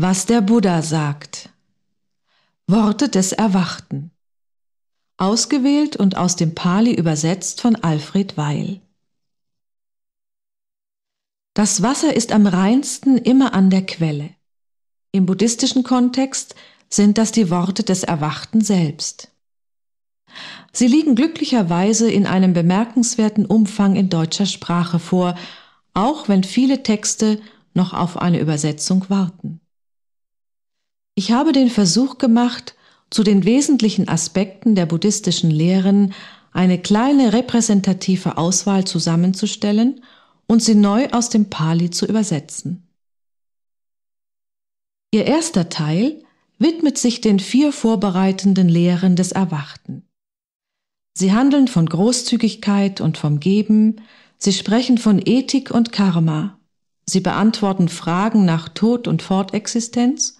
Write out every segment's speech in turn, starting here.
Was der Buddha sagt. Worte des Erwachten. Ausgewählt und aus dem Pali übersetzt von Alfred Weil. Das Wasser ist am reinsten immer an der Quelle. Im buddhistischen Kontext sind das die Worte des Erwachten selbst. Sie liegen glücklicherweise in einem bemerkenswerten Umfang in deutscher Sprache vor, auch wenn viele Texte noch auf eine Übersetzung warten. Ich habe den Versuch gemacht, zu den wesentlichen Aspekten der buddhistischen Lehren eine kleine repräsentative Auswahl zusammenzustellen und sie neu aus dem Pali zu übersetzen. Ihr erster Teil widmet sich den vier vorbereitenden Lehren des Erwachten. Sie handeln von Großzügigkeit und vom Geben, sie sprechen von Ethik und Karma, sie beantworten Fragen nach Tod und Fortexistenz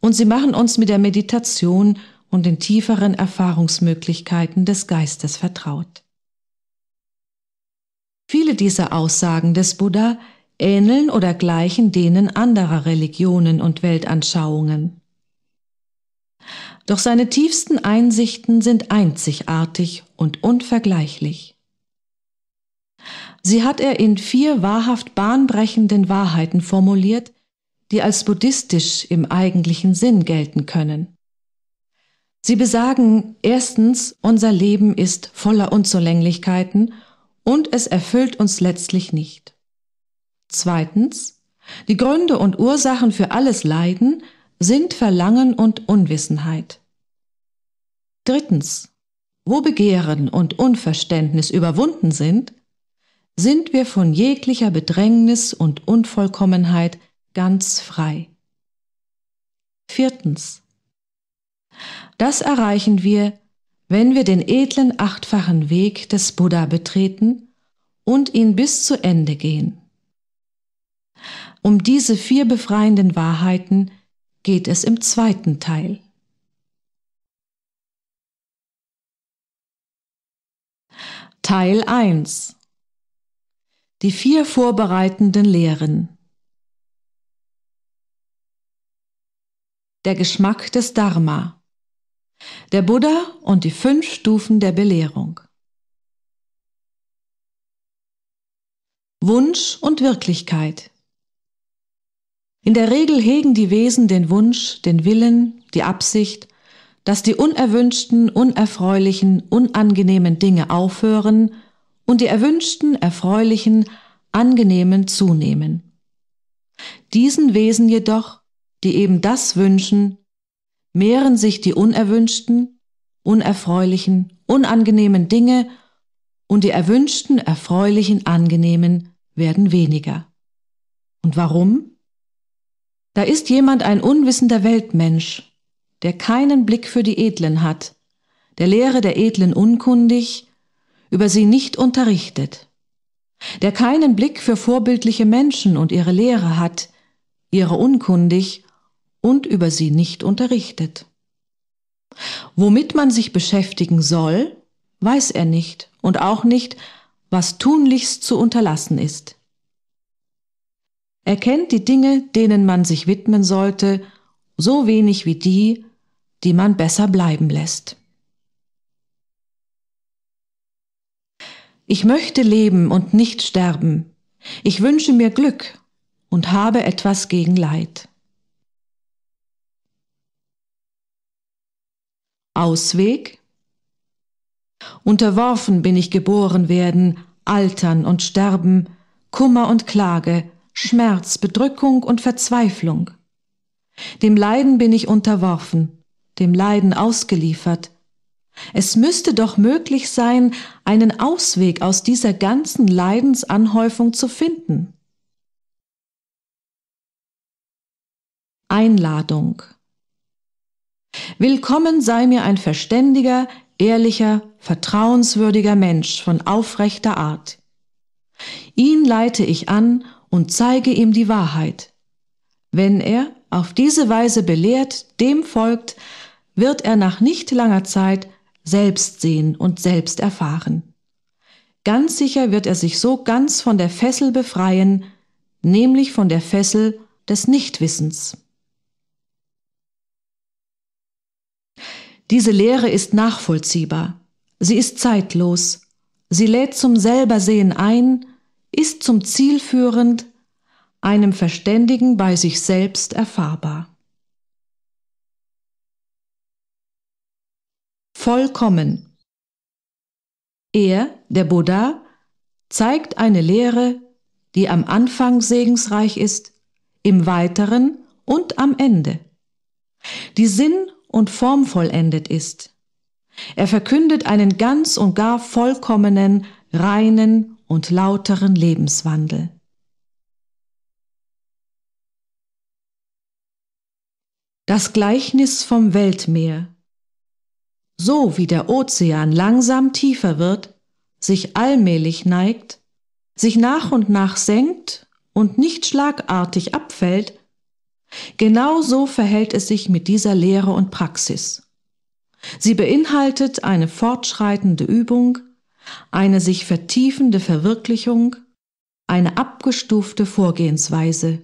und sie machen uns mit der Meditation und den tieferen Erfahrungsmöglichkeiten des Geistes vertraut. Viele dieser Aussagen des Buddha ähneln oder gleichen denen anderer Religionen und Weltanschauungen. Doch seine tiefsten Einsichten sind einzigartig und unvergleichlich. Sie hat er in vier wahrhaft bahnbrechenden Wahrheiten formuliert, die als buddhistisch im eigentlichen Sinn gelten können. Sie besagen erstens, unser Leben ist voller Unzulänglichkeiten und es erfüllt uns letztlich nicht. Zweitens, die Gründe und Ursachen für alles Leiden sind Verlangen und Unwissenheit. Drittens, wo Begehren und Unverständnis überwunden sind, sind wir von jeglicher Bedrängnis und Unvollkommenheit ganz frei. Viertens. Das erreichen wir, wenn wir den edlen achtfachen Weg des Buddha betreten und ihn bis zu Ende gehen. Um diese vier befreienden Wahrheiten geht es im zweiten Teil. Teil 1 Die vier vorbereitenden Lehren Der Geschmack des Dharma. Der Buddha und die fünf Stufen der Belehrung. Wunsch und Wirklichkeit. In der Regel hegen die Wesen den Wunsch, den Willen, die Absicht, dass die unerwünschten, unerfreulichen, unangenehmen Dinge aufhören und die erwünschten, erfreulichen, angenehmen zunehmen. Diesen Wesen jedoch die eben das wünschen, mehren sich die unerwünschten, unerfreulichen, unangenehmen Dinge und die erwünschten, erfreulichen, angenehmen werden weniger. Und warum? Da ist jemand ein unwissender Weltmensch, der keinen Blick für die Edlen hat, der Lehre der Edlen unkundig, über sie nicht unterrichtet, der keinen Blick für vorbildliche Menschen und ihre Lehre hat, ihre unkundig und über sie nicht unterrichtet. Womit man sich beschäftigen soll, weiß er nicht und auch nicht, was tunlichst zu unterlassen ist. Er kennt die Dinge, denen man sich widmen sollte, so wenig wie die, die man besser bleiben lässt. Ich möchte leben und nicht sterben. Ich wünsche mir Glück und habe etwas gegen Leid. Ausweg? Unterworfen bin ich geboren werden, altern und sterben, Kummer und Klage, Schmerz, Bedrückung und Verzweiflung. Dem Leiden bin ich unterworfen, dem Leiden ausgeliefert. Es müsste doch möglich sein, einen Ausweg aus dieser ganzen Leidensanhäufung zu finden. Einladung Willkommen sei mir ein verständiger, ehrlicher, vertrauenswürdiger Mensch von aufrechter Art. Ihn leite ich an und zeige ihm die Wahrheit. Wenn er, auf diese Weise belehrt, dem folgt, wird er nach nicht langer Zeit selbst sehen und selbst erfahren. Ganz sicher wird er sich so ganz von der Fessel befreien, nämlich von der Fessel des Nichtwissens. Diese Lehre ist nachvollziehbar, sie ist zeitlos, sie lädt zum Selbersehen ein, ist zum Ziel führend, einem Verständigen bei sich selbst erfahrbar. Vollkommen. Er, der Buddha, zeigt eine Lehre, die am Anfang segensreich ist, im Weiteren und am Ende. Die Sinn- und formvollendet ist. Er verkündet einen ganz und gar vollkommenen, reinen und lauteren Lebenswandel. Das Gleichnis vom Weltmeer. So wie der Ozean langsam tiefer wird, sich allmählich neigt, sich nach und nach senkt und nicht schlagartig abfällt, Genauso verhält es sich mit dieser Lehre und Praxis. Sie beinhaltet eine fortschreitende Übung, eine sich vertiefende Verwirklichung, eine abgestufte Vorgehensweise.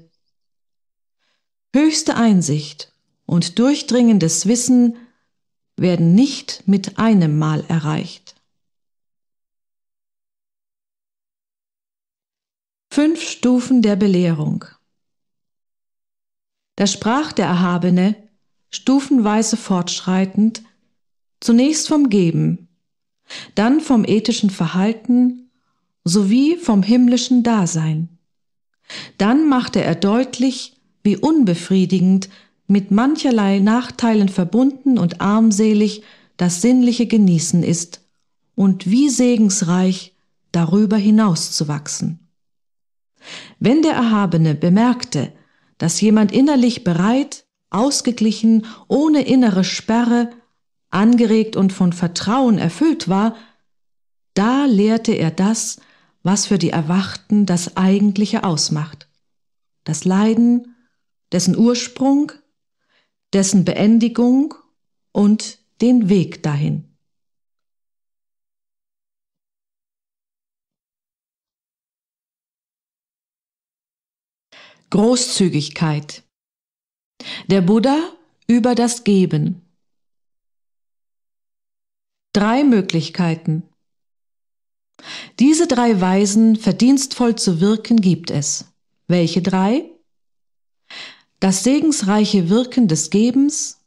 Höchste Einsicht und durchdringendes Wissen werden nicht mit einem Mal erreicht. Fünf Stufen der Belehrung da sprach der Erhabene, stufenweise fortschreitend, zunächst vom Geben, dann vom ethischen Verhalten sowie vom himmlischen Dasein. Dann machte er deutlich, wie unbefriedigend, mit mancherlei Nachteilen verbunden und armselig das sinnliche Genießen ist und wie segensreich darüber hinauszuwachsen. Wenn der Erhabene bemerkte, dass jemand innerlich bereit, ausgeglichen, ohne innere Sperre, angeregt und von Vertrauen erfüllt war, da lehrte er das, was für die Erwachten das Eigentliche ausmacht. Das Leiden, dessen Ursprung, dessen Beendigung und den Weg dahin. Großzügigkeit. Der Buddha über das Geben. Drei Möglichkeiten. Diese drei Weisen verdienstvoll zu wirken gibt es. Welche drei? Das segensreiche Wirken des Gebens,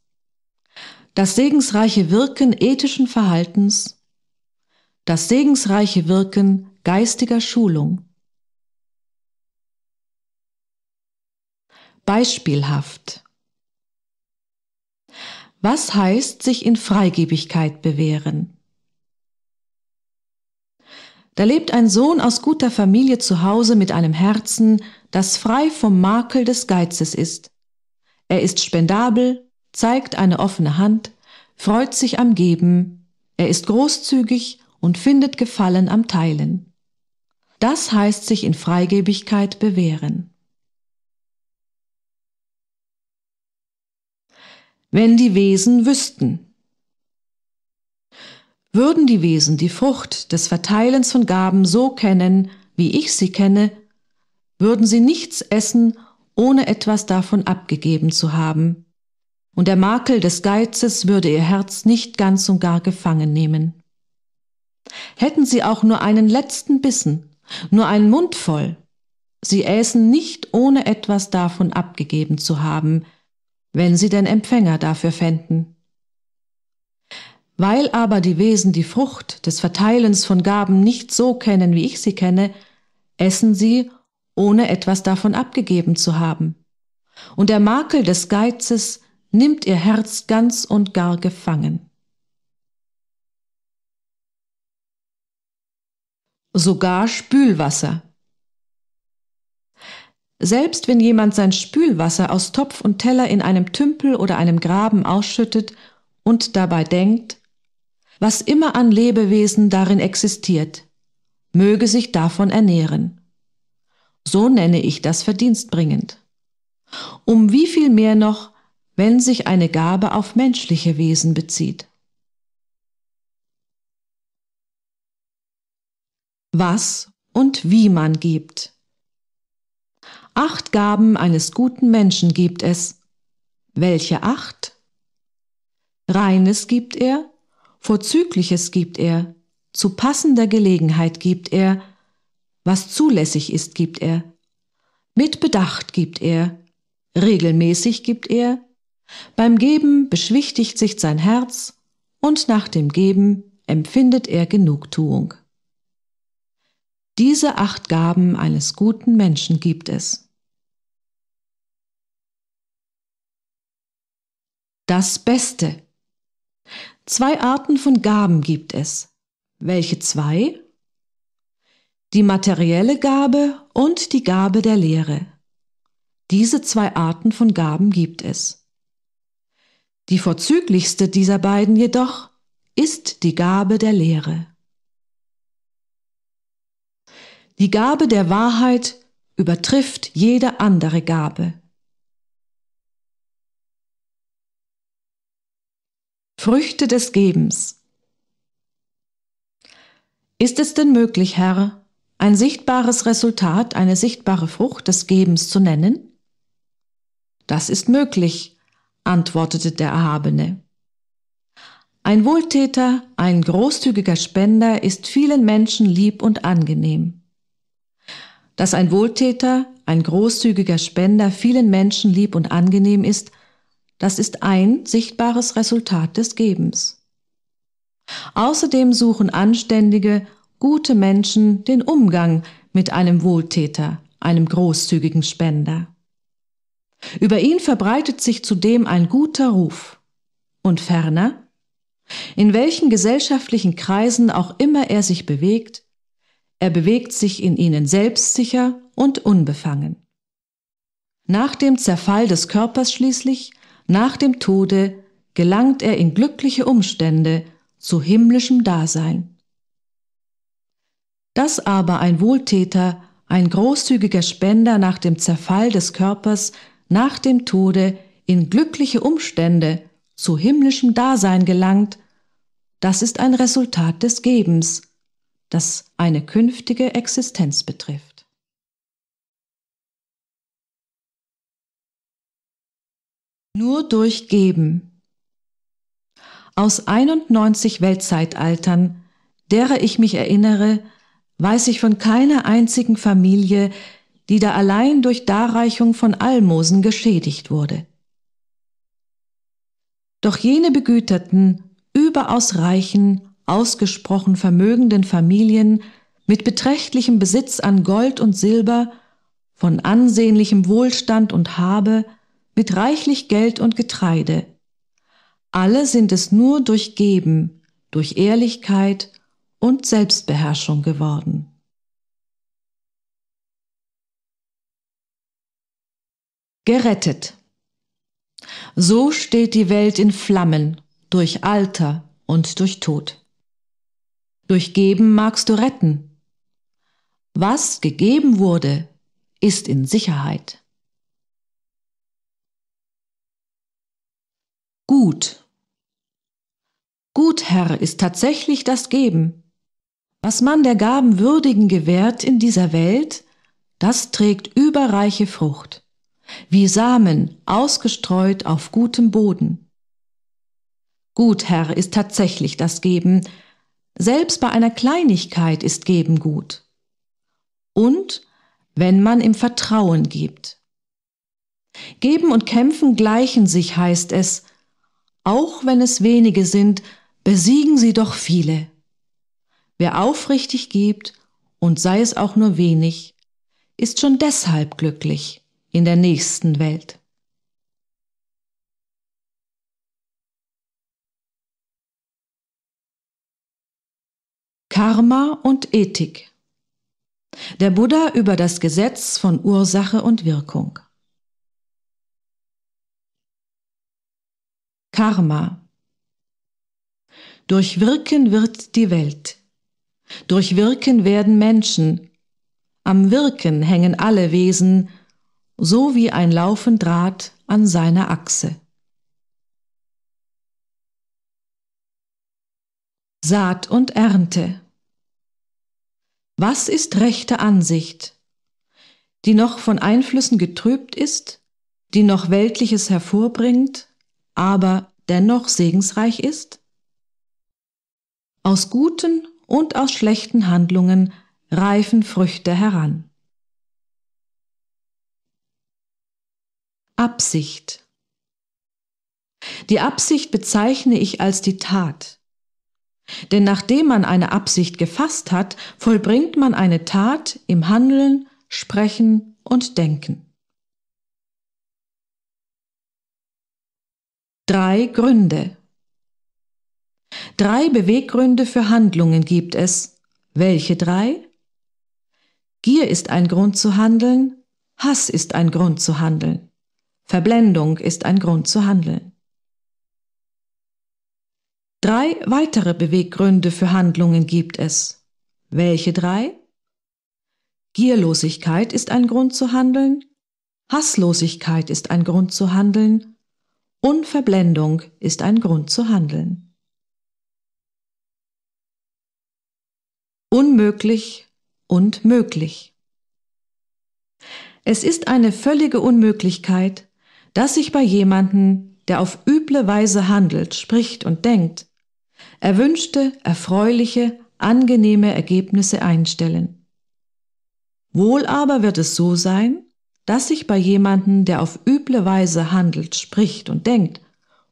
das segensreiche Wirken ethischen Verhaltens, das segensreiche Wirken geistiger Schulung. Beispielhaft. Was heißt sich in Freigebigkeit bewähren? Da lebt ein Sohn aus guter Familie zu Hause mit einem Herzen, das frei vom Makel des Geizes ist. Er ist spendabel, zeigt eine offene Hand, freut sich am Geben, er ist großzügig und findet Gefallen am Teilen. Das heißt sich in Freigebigkeit bewähren. wenn die Wesen wüssten. Würden die Wesen die Frucht des Verteilens von Gaben so kennen, wie ich sie kenne, würden sie nichts essen, ohne etwas davon abgegeben zu haben, und der Makel des Geizes würde ihr Herz nicht ganz und gar gefangen nehmen. Hätten sie auch nur einen letzten Bissen, nur einen Mund voll, sie äßen nicht, ohne etwas davon abgegeben zu haben, wenn sie denn Empfänger dafür fänden. Weil aber die Wesen die Frucht des Verteilens von Gaben nicht so kennen, wie ich sie kenne, essen sie, ohne etwas davon abgegeben zu haben. Und der Makel des Geizes nimmt ihr Herz ganz und gar gefangen. Sogar Spülwasser selbst wenn jemand sein Spülwasser aus Topf und Teller in einem Tümpel oder einem Graben ausschüttet und dabei denkt, was immer an Lebewesen darin existiert, möge sich davon ernähren. So nenne ich das verdienstbringend. Um wie viel mehr noch, wenn sich eine Gabe auf menschliche Wesen bezieht. Was und wie man gibt. Acht Gaben eines guten Menschen gibt es. Welche acht? Reines gibt er, Vorzügliches gibt er, zu passender Gelegenheit gibt er, was zulässig ist, gibt er, mit Bedacht gibt er, regelmäßig gibt er, beim Geben beschwichtigt sich sein Herz und nach dem Geben empfindet er Genugtuung. Diese acht Gaben eines guten Menschen gibt es. das Beste. Zwei Arten von Gaben gibt es. Welche zwei? Die materielle Gabe und die Gabe der Lehre. Diese zwei Arten von Gaben gibt es. Die vorzüglichste dieser beiden jedoch ist die Gabe der Lehre. Die Gabe der Wahrheit übertrifft jede andere Gabe. Früchte des Gebens. Ist es denn möglich, Herr, ein sichtbares Resultat, eine sichtbare Frucht des Gebens zu nennen? Das ist möglich, antwortete der Erhabene. Ein Wohltäter, ein großzügiger Spender ist vielen Menschen lieb und angenehm. Dass ein Wohltäter, ein großzügiger Spender vielen Menschen lieb und angenehm ist, das ist ein sichtbares Resultat des Gebens. Außerdem suchen anständige, gute Menschen den Umgang mit einem Wohltäter, einem großzügigen Spender. Über ihn verbreitet sich zudem ein guter Ruf. Und ferner, in welchen gesellschaftlichen Kreisen auch immer er sich bewegt, er bewegt sich in ihnen selbstsicher und unbefangen. Nach dem Zerfall des Körpers schließlich nach dem Tode gelangt er in glückliche Umstände zu himmlischem Dasein. Dass aber ein Wohltäter, ein großzügiger Spender nach dem Zerfall des Körpers, nach dem Tode in glückliche Umstände zu himmlischem Dasein gelangt, das ist ein Resultat des Gebens, das eine künftige Existenz betrifft. Nur durch Geben. Aus 91 Weltzeitaltern, derer ich mich erinnere, weiß ich von keiner einzigen Familie, die da allein durch Darreichung von Almosen geschädigt wurde. Doch jene begüterten, überaus reichen, ausgesprochen vermögenden Familien mit beträchtlichem Besitz an Gold und Silber, von ansehnlichem Wohlstand und Habe, mit reichlich Geld und Getreide. Alle sind es nur durch Geben, durch Ehrlichkeit und Selbstbeherrschung geworden. Gerettet. So steht die Welt in Flammen durch Alter und durch Tod. Durch Geben magst du retten. Was gegeben wurde, ist in Sicherheit. Gut. Gut, Herr, ist tatsächlich das Geben. Was man der Gaben würdigen gewährt in dieser Welt, das trägt überreiche Frucht, wie Samen ausgestreut auf gutem Boden. Gut, Herr, ist tatsächlich das Geben, selbst bei einer Kleinigkeit ist Geben gut. Und wenn man im Vertrauen gibt. Geben und kämpfen gleichen sich, heißt es, auch wenn es wenige sind, besiegen sie doch viele. Wer aufrichtig gibt, und sei es auch nur wenig, ist schon deshalb glücklich in der nächsten Welt. Karma und Ethik. Der Buddha über das Gesetz von Ursache und Wirkung. Karma. Durch Wirken wird die Welt. Durch Wirken werden Menschen. Am Wirken hängen alle Wesen, so wie ein laufend Draht an seiner Achse. Saat und Ernte. Was ist rechte Ansicht, die noch von Einflüssen getrübt ist, die noch Weltliches hervorbringt, aber dennoch segensreich ist? Aus guten und aus schlechten Handlungen reifen Früchte heran. Absicht. Die Absicht bezeichne ich als die Tat. Denn nachdem man eine Absicht gefasst hat, vollbringt man eine Tat im Handeln, Sprechen und Denken. Drei Gründe. Drei Beweggründe für Handlungen gibt es. Welche drei? Gier ist ein Grund zu handeln, Hass ist ein Grund zu handeln, Verblendung ist ein Grund zu handeln. Drei weitere Beweggründe für Handlungen gibt es. Welche drei? Gierlosigkeit ist ein Grund zu handeln, Hasslosigkeit ist ein Grund zu handeln Unverblendung ist ein Grund zu handeln. Unmöglich und möglich. Es ist eine völlige Unmöglichkeit, dass sich bei jemanden, der auf üble Weise handelt, spricht und denkt, erwünschte, erfreuliche, angenehme Ergebnisse einstellen. Wohl aber wird es so sein, dass sich bei jemandem, der auf üble Weise handelt, spricht und denkt,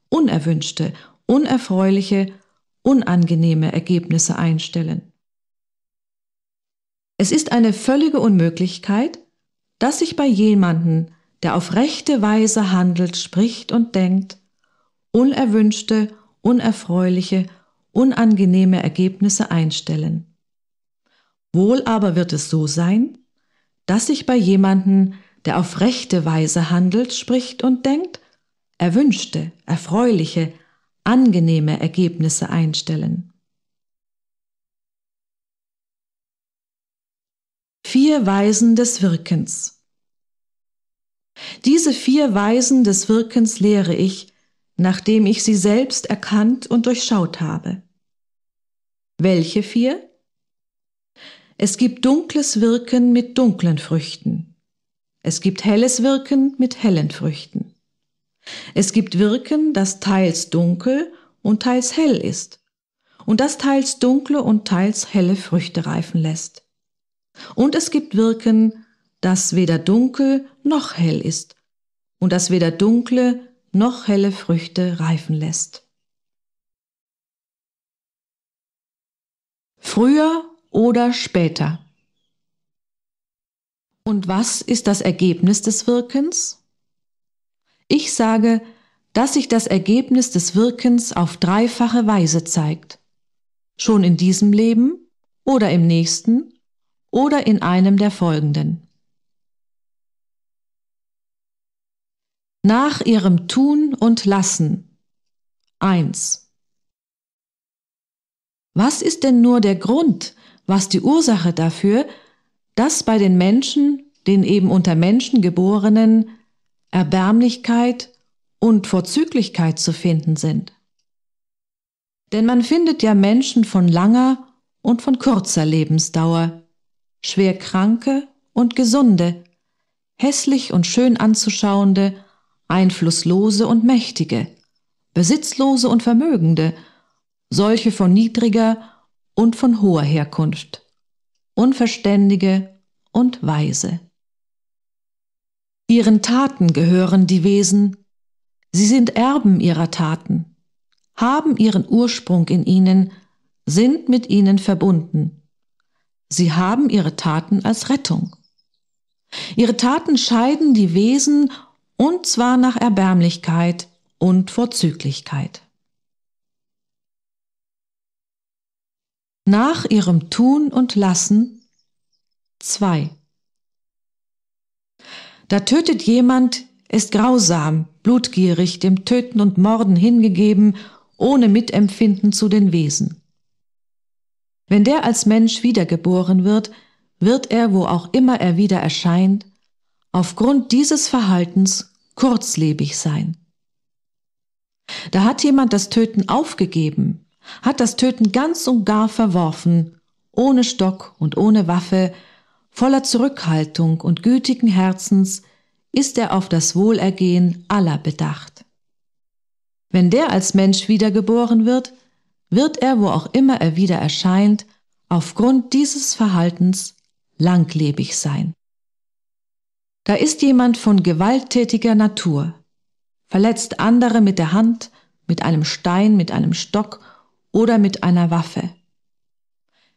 unerwünschte, unerfreuliche, unangenehme Ergebnisse einstellen. Es ist eine völlige Unmöglichkeit, dass sich bei jemandem, der auf rechte Weise handelt, spricht und denkt, unerwünschte, unerfreuliche, unangenehme Ergebnisse einstellen. Wohl aber wird es so sein, dass sich bei jemandem, der auf rechte Weise handelt, spricht und denkt, erwünschte, erfreuliche, angenehme Ergebnisse einstellen. Vier Weisen des Wirkens. Diese vier Weisen des Wirkens lehre ich, nachdem ich sie selbst erkannt und durchschaut habe. Welche vier? Es gibt dunkles Wirken mit dunklen Früchten. Es gibt helles Wirken mit hellen Früchten. Es gibt Wirken, das teils dunkel und teils hell ist und das teils dunkle und teils helle Früchte reifen lässt. Und es gibt Wirken, das weder dunkel noch hell ist und das weder dunkle noch helle Früchte reifen lässt. Früher oder später. Und was ist das Ergebnis des Wirkens? Ich sage, dass sich das Ergebnis des Wirkens auf dreifache Weise zeigt. Schon in diesem Leben oder im nächsten oder in einem der folgenden. Nach ihrem Tun und Lassen. 1. Was ist denn nur der Grund, was die Ursache dafür, dass bei den Menschen, den eben unter Menschen geborenen, Erbärmlichkeit und Vorzüglichkeit zu finden sind. Denn man findet ja Menschen von langer und von kurzer Lebensdauer, schwer kranke und gesunde, hässlich und schön anzuschauende, einflusslose und mächtige, besitzlose und vermögende, solche von niedriger und von hoher Herkunft. Unverständige und Weise. Ihren Taten gehören die Wesen, sie sind Erben ihrer Taten, haben ihren Ursprung in ihnen, sind mit ihnen verbunden. Sie haben ihre Taten als Rettung. Ihre Taten scheiden die Wesen und zwar nach Erbärmlichkeit und Vorzüglichkeit. nach ihrem Tun und Lassen zwei. Da tötet jemand, ist grausam, blutgierig, dem Töten und Morden hingegeben, ohne Mitempfinden zu den Wesen. Wenn der als Mensch wiedergeboren wird, wird er, wo auch immer er wieder erscheint, aufgrund dieses Verhaltens kurzlebig sein. Da hat jemand das Töten aufgegeben, hat das Töten ganz und gar verworfen, ohne Stock und ohne Waffe, voller Zurückhaltung und gütigen Herzens ist er auf das Wohlergehen aller bedacht. Wenn der als Mensch wiedergeboren wird, wird er, wo auch immer er wieder erscheint, aufgrund dieses Verhaltens langlebig sein. Da ist jemand von gewalttätiger Natur, verletzt andere mit der Hand, mit einem Stein, mit einem Stock oder mit einer Waffe.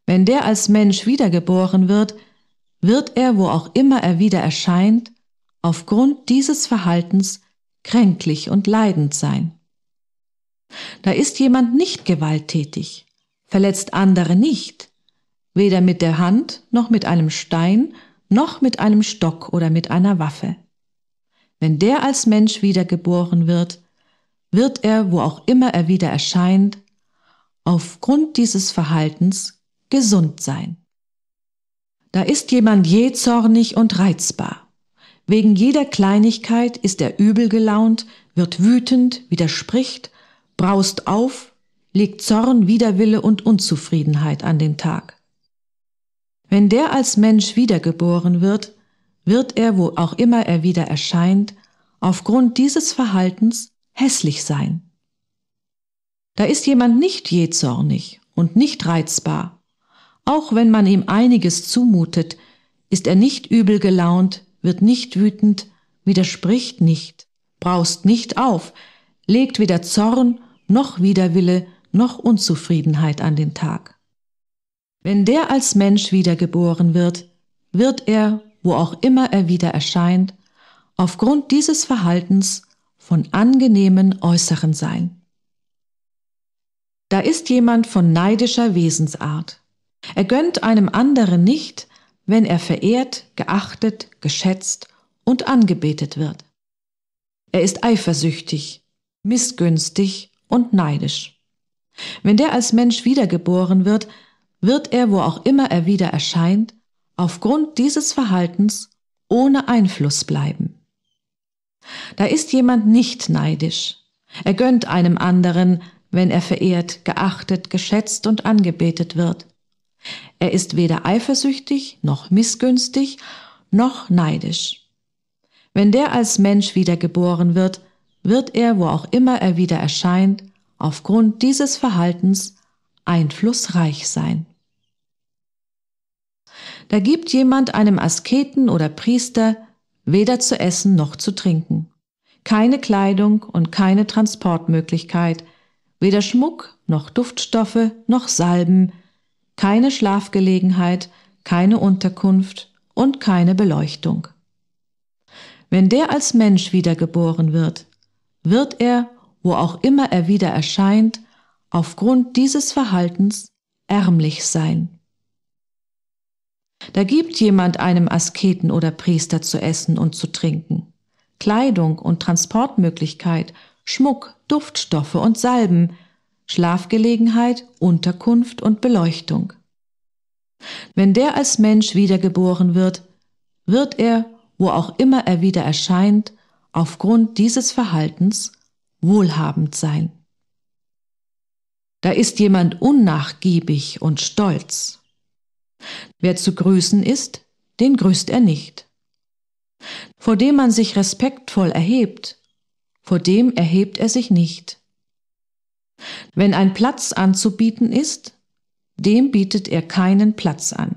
Wenn der als Mensch wiedergeboren wird, wird er, wo auch immer er wieder erscheint, aufgrund dieses Verhaltens kränklich und leidend sein. Da ist jemand nicht gewalttätig, verletzt andere nicht, weder mit der Hand noch mit einem Stein noch mit einem Stock oder mit einer Waffe. Wenn der als Mensch wiedergeboren wird, wird er, wo auch immer er wieder erscheint, aufgrund dieses Verhaltens gesund sein. Da ist jemand je zornig und reizbar. Wegen jeder Kleinigkeit ist er übel gelaunt, wird wütend, widerspricht, braust auf, legt Zorn, Widerwille und Unzufriedenheit an den Tag. Wenn der als Mensch wiedergeboren wird, wird er, wo auch immer er wieder erscheint, aufgrund dieses Verhaltens hässlich sein. Da ist jemand nicht je zornig und nicht reizbar. Auch wenn man ihm einiges zumutet, ist er nicht übel gelaunt, wird nicht wütend, widerspricht nicht, braust nicht auf, legt weder Zorn noch Widerwille noch Unzufriedenheit an den Tag. Wenn der als Mensch wiedergeboren wird, wird er, wo auch immer er wieder erscheint, aufgrund dieses Verhaltens von angenehmen Äußeren sein. Da ist jemand von neidischer Wesensart. Er gönnt einem anderen nicht, wenn er verehrt, geachtet, geschätzt und angebetet wird. Er ist eifersüchtig, missgünstig und neidisch. Wenn der als Mensch wiedergeboren wird, wird er, wo auch immer er wieder erscheint, aufgrund dieses Verhaltens ohne Einfluss bleiben. Da ist jemand nicht neidisch. Er gönnt einem anderen, wenn er verehrt, geachtet, geschätzt und angebetet wird. Er ist weder eifersüchtig noch missgünstig noch neidisch. Wenn der als Mensch wiedergeboren wird, wird er, wo auch immer er wieder erscheint, aufgrund dieses Verhaltens einflussreich sein. Da gibt jemand einem Asketen oder Priester weder zu essen noch zu trinken, keine Kleidung und keine Transportmöglichkeit, weder Schmuck noch Duftstoffe noch Salben, keine Schlafgelegenheit, keine Unterkunft und keine Beleuchtung. Wenn der als Mensch wiedergeboren wird, wird er, wo auch immer er wieder erscheint, aufgrund dieses Verhaltens ärmlich sein. Da gibt jemand einem Asketen oder Priester zu essen und zu trinken, Kleidung und Transportmöglichkeit, Schmuck, Duftstoffe und Salben, Schlafgelegenheit, Unterkunft und Beleuchtung. Wenn der als Mensch wiedergeboren wird, wird er, wo auch immer er wieder erscheint, aufgrund dieses Verhaltens wohlhabend sein. Da ist jemand unnachgiebig und stolz. Wer zu grüßen ist, den grüßt er nicht. Vor dem man sich respektvoll erhebt, vor dem erhebt er sich nicht. Wenn ein Platz anzubieten ist, dem bietet er keinen Platz an.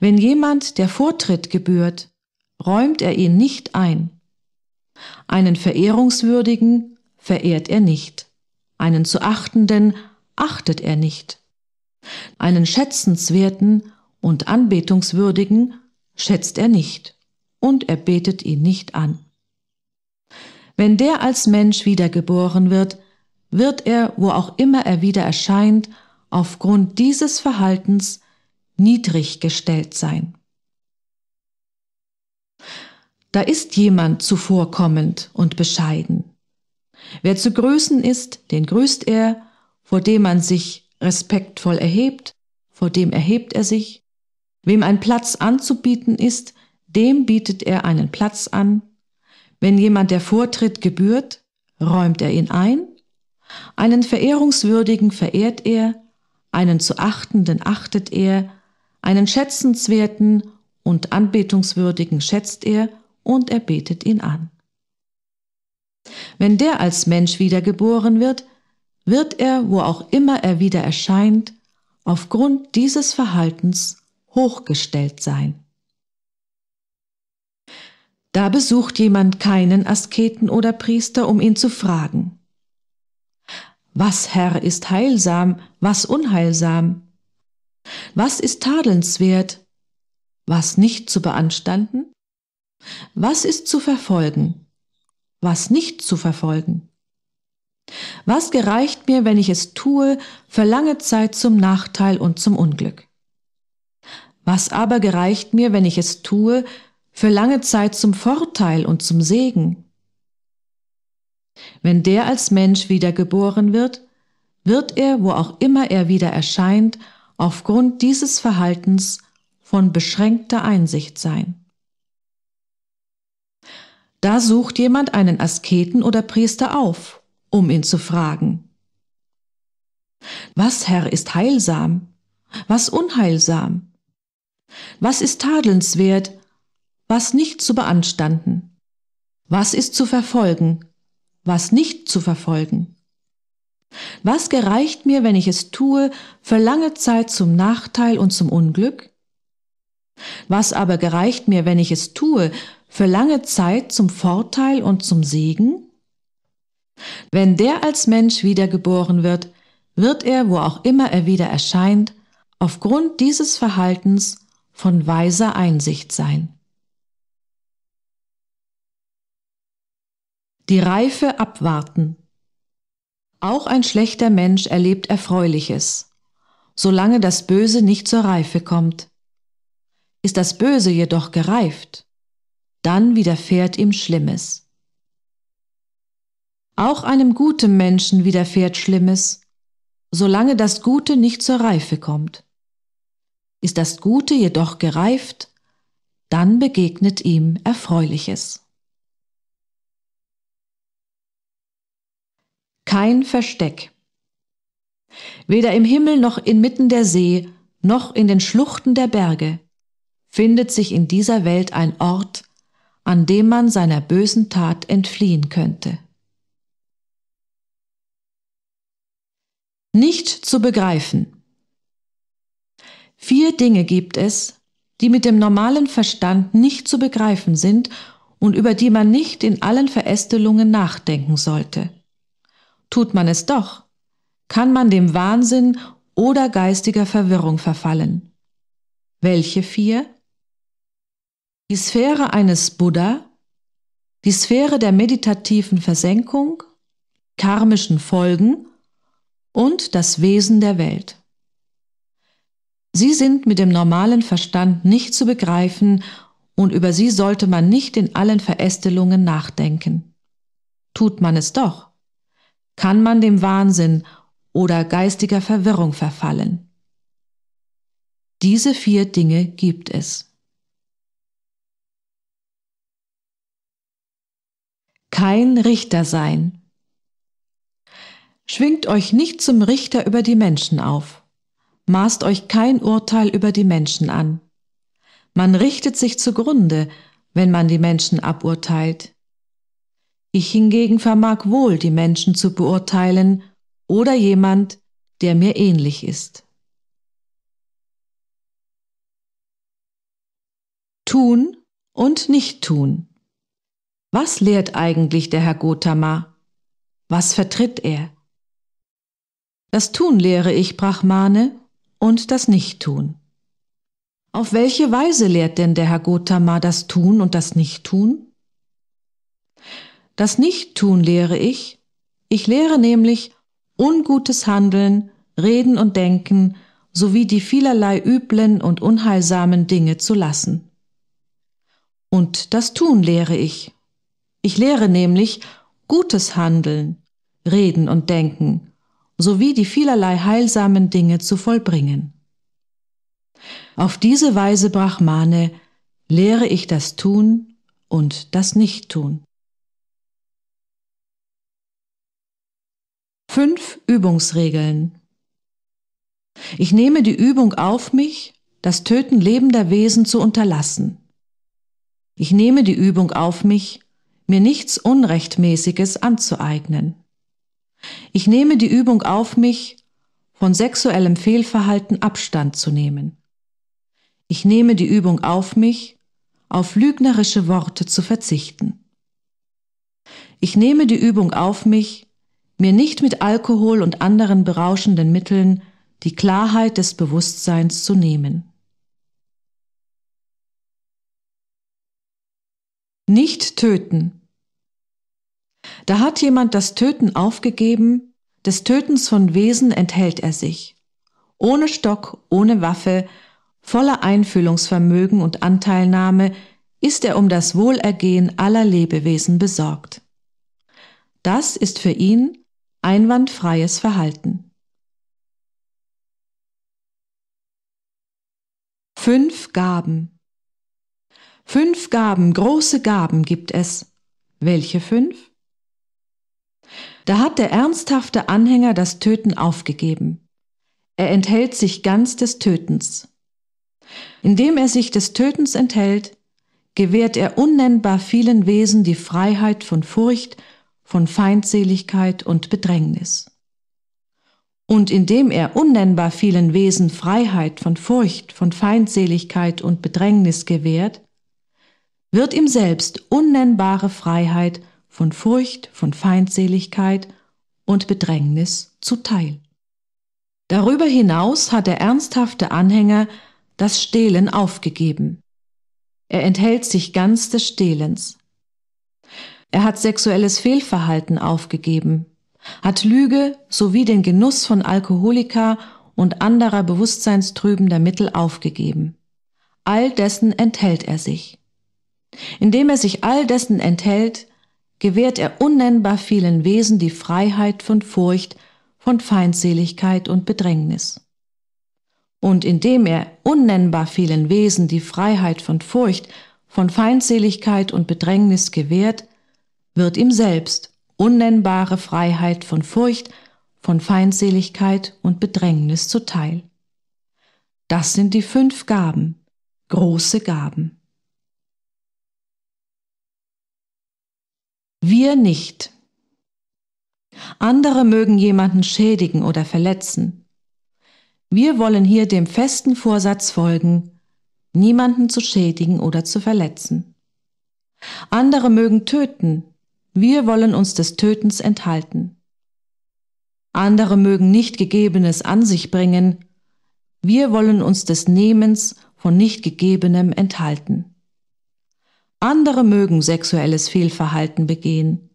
Wenn jemand der Vortritt gebührt, räumt er ihn nicht ein. Einen Verehrungswürdigen verehrt er nicht, einen zu achtenden achtet er nicht, einen schätzenswerten und anbetungswürdigen schätzt er nicht, und er betet ihn nicht an. Wenn der als Mensch wiedergeboren wird, wird er, wo auch immer er wieder erscheint, aufgrund dieses Verhaltens niedrig gestellt sein. Da ist jemand zuvorkommend und bescheiden. Wer zu grüßen ist, den grüßt er, vor dem man sich respektvoll erhebt, vor dem erhebt er sich. Wem ein Platz anzubieten ist, dem bietet er einen Platz an. Wenn jemand der Vortritt gebührt, räumt er ihn ein, einen Verehrungswürdigen verehrt er, einen zu achtenden achtet er, einen schätzenswerten und anbetungswürdigen schätzt er und er betet ihn an. Wenn der als Mensch wiedergeboren wird, wird er, wo auch immer er wieder erscheint, aufgrund dieses Verhaltens hochgestellt sein. Da besucht jemand keinen Asketen oder Priester, um ihn zu fragen. Was, Herr, ist heilsam, was unheilsam? Was ist tadelnswert, was nicht zu beanstanden? Was ist zu verfolgen, was nicht zu verfolgen? Was gereicht mir, wenn ich es tue, für lange Zeit zum Nachteil und zum Unglück? Was aber gereicht mir, wenn ich es tue, für lange Zeit zum Vorteil und zum Segen. Wenn der als Mensch wiedergeboren wird, wird er, wo auch immer er wieder erscheint, aufgrund dieses Verhaltens von beschränkter Einsicht sein. Da sucht jemand einen Asketen oder Priester auf, um ihn zu fragen. Was, Herr, ist heilsam? Was unheilsam? Was ist tadelnswert was nicht zu beanstanden, was ist zu verfolgen, was nicht zu verfolgen. Was gereicht mir, wenn ich es tue, für lange Zeit zum Nachteil und zum Unglück? Was aber gereicht mir, wenn ich es tue, für lange Zeit zum Vorteil und zum Segen? Wenn der als Mensch wiedergeboren wird, wird er, wo auch immer er wieder erscheint, aufgrund dieses Verhaltens von weiser Einsicht sein. Die Reife abwarten. Auch ein schlechter Mensch erlebt Erfreuliches, solange das Böse nicht zur Reife kommt. Ist das Böse jedoch gereift, dann widerfährt ihm Schlimmes. Auch einem guten Menschen widerfährt Schlimmes, solange das Gute nicht zur Reife kommt. Ist das Gute jedoch gereift, dann begegnet ihm Erfreuliches. kein Versteck. Weder im Himmel noch inmitten der See, noch in den Schluchten der Berge findet sich in dieser Welt ein Ort, an dem man seiner bösen Tat entfliehen könnte. Nicht zu begreifen. Vier Dinge gibt es, die mit dem normalen Verstand nicht zu begreifen sind und über die man nicht in allen Verästelungen nachdenken sollte tut man es doch, kann man dem Wahnsinn oder geistiger Verwirrung verfallen. Welche vier? Die Sphäre eines Buddha, die Sphäre der meditativen Versenkung, karmischen Folgen und das Wesen der Welt. Sie sind mit dem normalen Verstand nicht zu begreifen und über sie sollte man nicht in allen Verästelungen nachdenken. Tut man es doch, kann man dem Wahnsinn oder geistiger Verwirrung verfallen. Diese vier Dinge gibt es. Kein Richter sein. Schwingt euch nicht zum Richter über die Menschen auf. Maßt euch kein Urteil über die Menschen an. Man richtet sich zugrunde, wenn man die Menschen aburteilt. Ich hingegen vermag wohl die Menschen zu beurteilen oder jemand, der mir ähnlich ist. Tun und Nicht-Tun. Was lehrt eigentlich der Herr Gotama? Was vertritt er? Das Tun lehre ich, Brahmane, und das Nicht-Tun. Auf welche Weise lehrt denn der Herr Gotama das Tun und das Nicht-Tun? Das Nicht-Tun lehre ich. Ich lehre nämlich ungutes Handeln, Reden und Denken sowie die vielerlei üblen und unheilsamen Dinge zu lassen. Und das Tun lehre ich. Ich lehre nämlich gutes Handeln, Reden und Denken sowie die vielerlei heilsamen Dinge zu vollbringen. Auf diese Weise, Brahmane, lehre ich das Tun und das Nicht-Tun. Fünf Übungsregeln. Ich nehme die Übung auf mich, das Töten lebender Wesen zu unterlassen. Ich nehme die Übung auf mich, mir nichts Unrechtmäßiges anzueignen. Ich nehme die Übung auf mich, von sexuellem Fehlverhalten Abstand zu nehmen. Ich nehme die Übung auf mich, auf lügnerische Worte zu verzichten. Ich nehme die Übung auf mich, mir nicht mit Alkohol und anderen berauschenden Mitteln die Klarheit des Bewusstseins zu nehmen. Nicht töten. Da hat jemand das Töten aufgegeben, des Tötens von Wesen enthält er sich. Ohne Stock, ohne Waffe, voller Einfühlungsvermögen und Anteilnahme ist er um das Wohlergehen aller Lebewesen besorgt. Das ist für ihn Einwandfreies Verhalten. Fünf Gaben. Fünf Gaben, große Gaben gibt es. Welche fünf? Da hat der ernsthafte Anhänger das Töten aufgegeben. Er enthält sich ganz des Tötens. Indem er sich des Tötens enthält, gewährt er unnennbar vielen Wesen die Freiheit von Furcht, von Feindseligkeit und Bedrängnis. Und indem er unnennbar vielen Wesen Freiheit von Furcht, von Feindseligkeit und Bedrängnis gewährt, wird ihm selbst unnennbare Freiheit von Furcht, von Feindseligkeit und Bedrängnis zuteil. Darüber hinaus hat der ernsthafte Anhänger das Stehlen aufgegeben. Er enthält sich ganz des Stehlens, er hat sexuelles Fehlverhalten aufgegeben, hat Lüge sowie den Genuss von Alkoholika und anderer bewusstseinstrübender Mittel aufgegeben. All dessen enthält er sich. Indem er sich all dessen enthält, gewährt er unnennbar vielen Wesen die Freiheit von Furcht, von Feindseligkeit und Bedrängnis. Und indem er unnennbar vielen Wesen die Freiheit von Furcht, von Feindseligkeit und Bedrängnis gewährt, wird ihm selbst unnennbare Freiheit von Furcht, von Feindseligkeit und Bedrängnis zuteil. Das sind die fünf Gaben, große Gaben. Wir nicht. Andere mögen jemanden schädigen oder verletzen. Wir wollen hier dem festen Vorsatz folgen, niemanden zu schädigen oder zu verletzen. Andere mögen töten, wir wollen uns des Tötens enthalten. Andere mögen nicht Gegebenes an sich bringen, wir wollen uns des Nehmens von nicht Gegebenem enthalten. Andere mögen sexuelles Fehlverhalten begehen,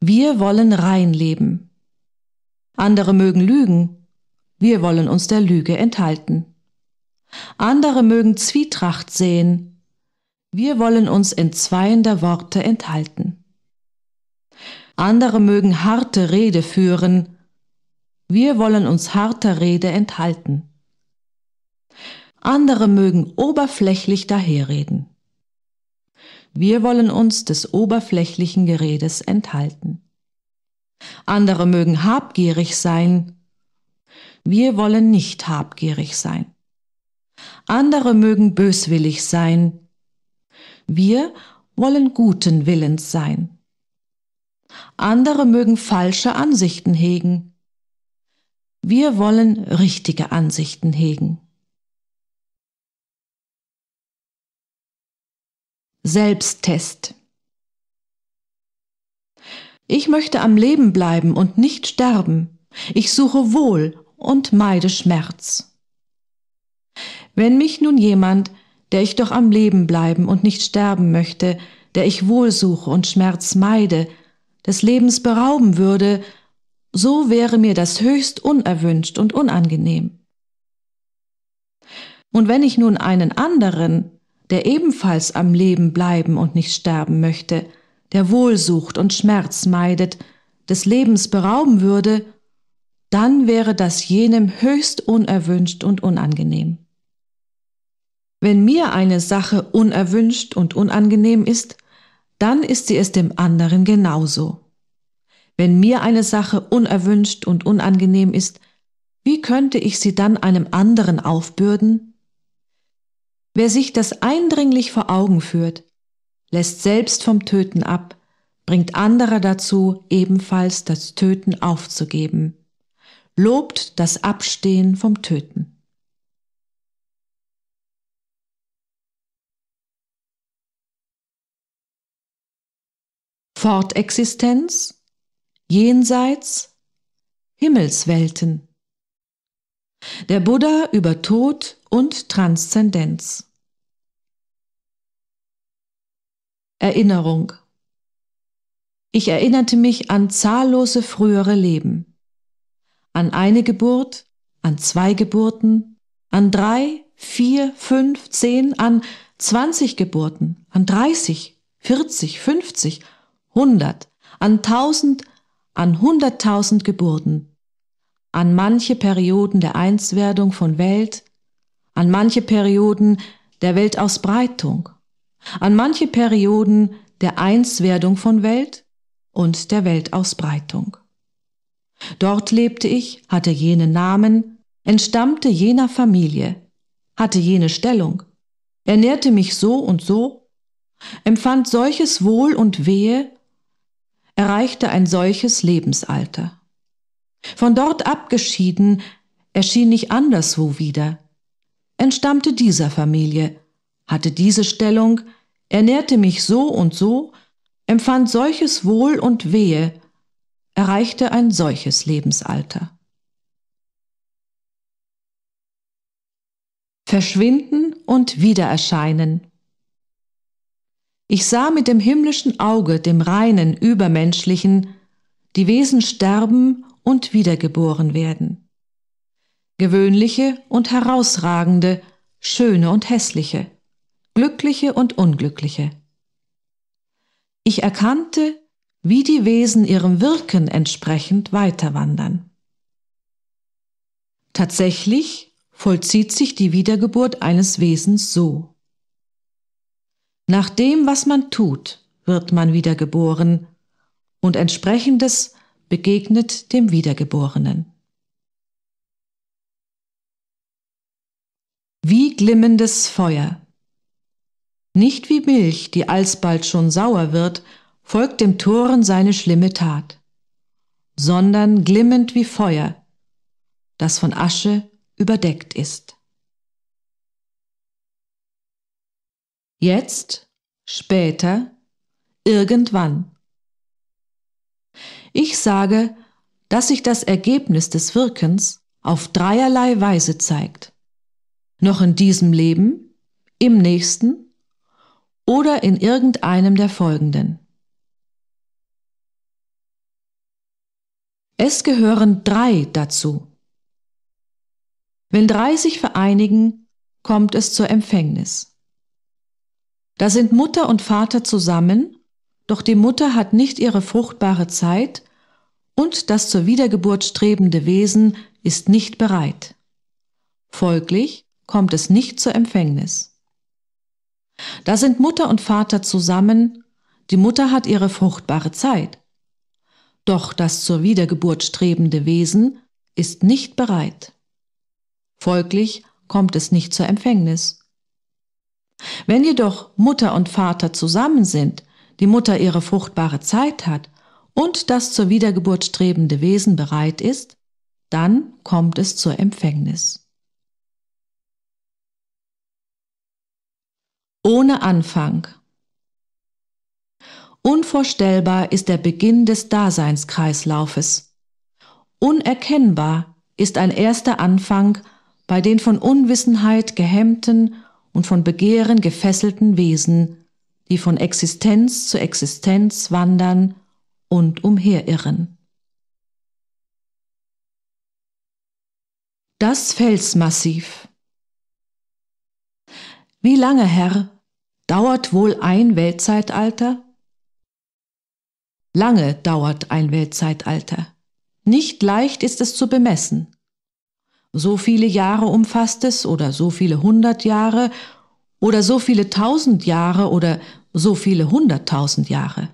wir wollen rein leben. Andere mögen lügen, wir wollen uns der Lüge enthalten. Andere mögen Zwietracht sehen, wir wollen uns entzweiender Worte enthalten andere mögen harte Rede führen, wir wollen uns harter Rede enthalten. Andere mögen oberflächlich daherreden. Wir wollen uns des oberflächlichen Geredes enthalten. Andere mögen habgierig sein. Wir wollen nicht habgierig sein. Andere mögen böswillig sein. Wir wollen guten Willens sein andere mögen falsche Ansichten hegen. Wir wollen richtige Ansichten hegen. Selbsttest. Ich möchte am Leben bleiben und nicht sterben. Ich suche Wohl und meide Schmerz. Wenn mich nun jemand, der ich doch am Leben bleiben und nicht sterben möchte, der ich Wohl suche und Schmerz meide, des Lebens berauben würde, so wäre mir das höchst unerwünscht und unangenehm. Und wenn ich nun einen anderen, der ebenfalls am Leben bleiben und nicht sterben möchte, der Wohlsucht und Schmerz meidet, des Lebens berauben würde, dann wäre das jenem höchst unerwünscht und unangenehm. Wenn mir eine Sache unerwünscht und unangenehm ist, dann ist sie es dem anderen genauso. Wenn mir eine Sache unerwünscht und unangenehm ist, wie könnte ich sie dann einem anderen aufbürden? Wer sich das eindringlich vor Augen führt, lässt selbst vom Töten ab, bringt andere dazu, ebenfalls das Töten aufzugeben, lobt das Abstehen vom Töten. Fortexistenz, Jenseits, Himmelswelten. Der Buddha über Tod und Transzendenz. Erinnerung. Ich erinnerte mich an zahllose frühere Leben. An eine Geburt, an zwei Geburten, an drei, vier, fünf, zehn, an zwanzig Geburten, an dreißig, vierzig, fünfzig, hundert, an tausend, an hunderttausend Geburten, an manche Perioden der Einswerdung von Welt, an manche Perioden der Weltausbreitung, an manche Perioden der Einswerdung von Welt und der Weltausbreitung. Dort lebte ich, hatte jenen Namen, entstammte jener Familie, hatte jene Stellung, ernährte mich so und so, empfand solches Wohl und Wehe erreichte ein solches Lebensalter. Von dort abgeschieden, erschien ich anderswo wieder, entstammte dieser Familie, hatte diese Stellung, ernährte mich so und so, empfand solches Wohl und Wehe, erreichte ein solches Lebensalter. Verschwinden und Wiedererscheinen ich sah mit dem himmlischen Auge, dem reinen, übermenschlichen, die Wesen sterben und wiedergeboren werden. Gewöhnliche und herausragende, schöne und hässliche, glückliche und unglückliche. Ich erkannte, wie die Wesen ihrem Wirken entsprechend weiterwandern. Tatsächlich vollzieht sich die Wiedergeburt eines Wesens so. Nach dem, was man tut, wird man wiedergeboren und entsprechendes begegnet dem Wiedergeborenen. Wie glimmendes Feuer. Nicht wie Milch, die alsbald schon sauer wird, folgt dem Toren seine schlimme Tat, sondern glimmend wie Feuer, das von Asche überdeckt ist. Jetzt, später, irgendwann. Ich sage, dass sich das Ergebnis des Wirkens auf dreierlei Weise zeigt. Noch in diesem Leben, im nächsten oder in irgendeinem der folgenden. Es gehören drei dazu. Wenn drei sich vereinigen, kommt es zur Empfängnis. Da sind Mutter und Vater zusammen, doch die Mutter hat nicht ihre fruchtbare Zeit und das zur Wiedergeburt strebende Wesen ist nicht bereit. Folglich kommt es nicht zur Empfängnis. Da sind Mutter und Vater zusammen, die Mutter hat ihre fruchtbare Zeit. Doch das zur Wiedergeburt strebende Wesen ist nicht bereit. Folglich kommt es nicht zur Empfängnis. Wenn jedoch Mutter und Vater zusammen sind, die Mutter ihre fruchtbare Zeit hat und das zur Wiedergeburt strebende Wesen bereit ist, dann kommt es zur Empfängnis. Ohne Anfang. Unvorstellbar ist der Beginn des Daseinskreislaufes. Unerkennbar ist ein erster Anfang bei den von Unwissenheit gehemmten und von Begehren gefesselten Wesen, die von Existenz zu Existenz wandern und umherirren. Das Felsmassiv Wie lange, Herr, dauert wohl ein Weltzeitalter? Lange dauert ein Weltzeitalter. Nicht leicht ist es zu bemessen so viele Jahre umfasst es oder so viele hundert Jahre oder so viele tausend Jahre oder so viele hunderttausend Jahre.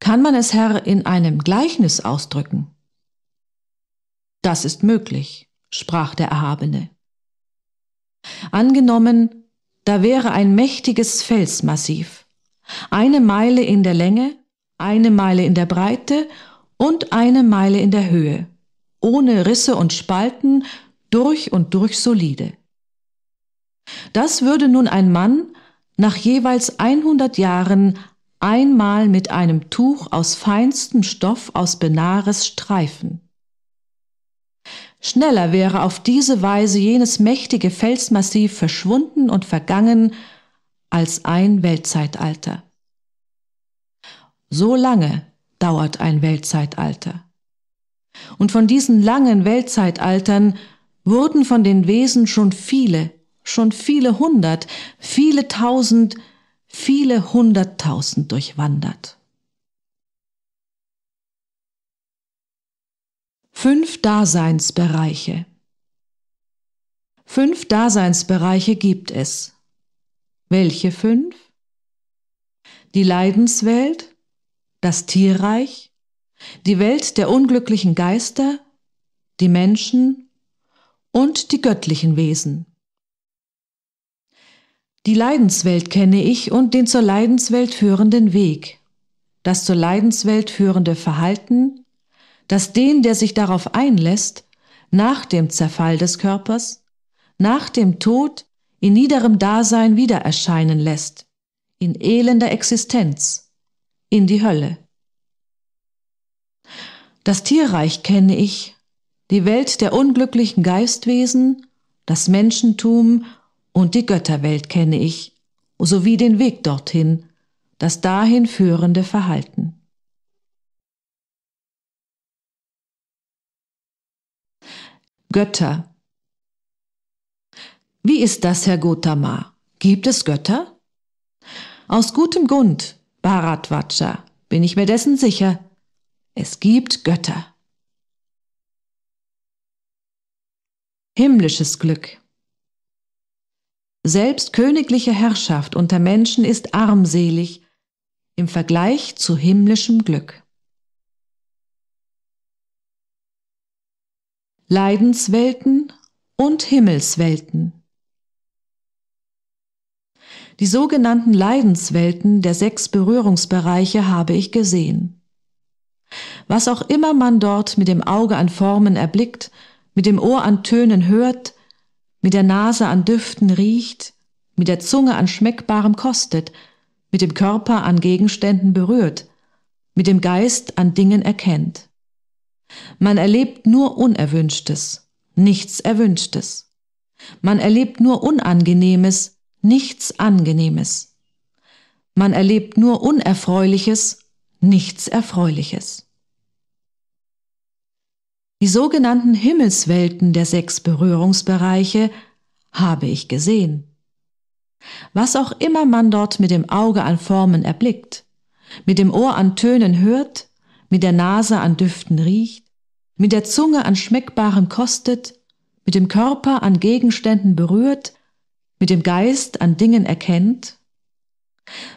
Kann man es, Herr, in einem Gleichnis ausdrücken? Das ist möglich, sprach der Erhabene. Angenommen, da wäre ein mächtiges Felsmassiv, eine Meile in der Länge, eine Meile in der Breite und eine Meile in der Höhe ohne Risse und Spalten, durch und durch solide. Das würde nun ein Mann nach jeweils 100 Jahren einmal mit einem Tuch aus feinstem Stoff aus Benares streifen. Schneller wäre auf diese Weise jenes mächtige Felsmassiv verschwunden und vergangen als ein Weltzeitalter. So lange dauert ein Weltzeitalter. Und von diesen langen Weltzeitaltern wurden von den Wesen schon viele, schon viele hundert, viele tausend, viele hunderttausend durchwandert. Fünf Daseinsbereiche Fünf Daseinsbereiche gibt es. Welche fünf? Die Leidenswelt, das Tierreich, die Welt der unglücklichen Geister, die Menschen und die göttlichen Wesen. Die Leidenswelt kenne ich und den zur Leidenswelt führenden Weg, das zur Leidenswelt führende Verhalten, das den, der sich darauf einlässt, nach dem Zerfall des Körpers, nach dem Tod in niederem Dasein wieder erscheinen lässt, in elender Existenz, in die Hölle. Das Tierreich kenne ich, die Welt der unglücklichen Geistwesen, das Menschentum und die Götterwelt kenne ich, sowie den Weg dorthin, das dahin führende Verhalten. Götter. Wie ist das, Herr Gotama? Gibt es Götter? Aus gutem Grund, Bharatvacha, bin ich mir dessen sicher, es gibt Götter. Himmlisches Glück. Selbst königliche Herrschaft unter Menschen ist armselig im Vergleich zu himmlischem Glück. Leidenswelten und Himmelswelten. Die sogenannten Leidenswelten der sechs Berührungsbereiche habe ich gesehen. Was auch immer man dort mit dem Auge an Formen erblickt, mit dem Ohr an Tönen hört, mit der Nase an Düften riecht, mit der Zunge an Schmeckbarem kostet, mit dem Körper an Gegenständen berührt, mit dem Geist an Dingen erkennt. Man erlebt nur Unerwünschtes, nichts Erwünschtes. Man erlebt nur Unangenehmes, nichts Angenehmes. Man erlebt nur Unerfreuliches, nichts Erfreuliches. Die sogenannten Himmelswelten der sechs Berührungsbereiche habe ich gesehen. Was auch immer man dort mit dem Auge an Formen erblickt, mit dem Ohr an Tönen hört, mit der Nase an Düften riecht, mit der Zunge an Schmeckbarem kostet, mit dem Körper an Gegenständen berührt, mit dem Geist an Dingen erkennt.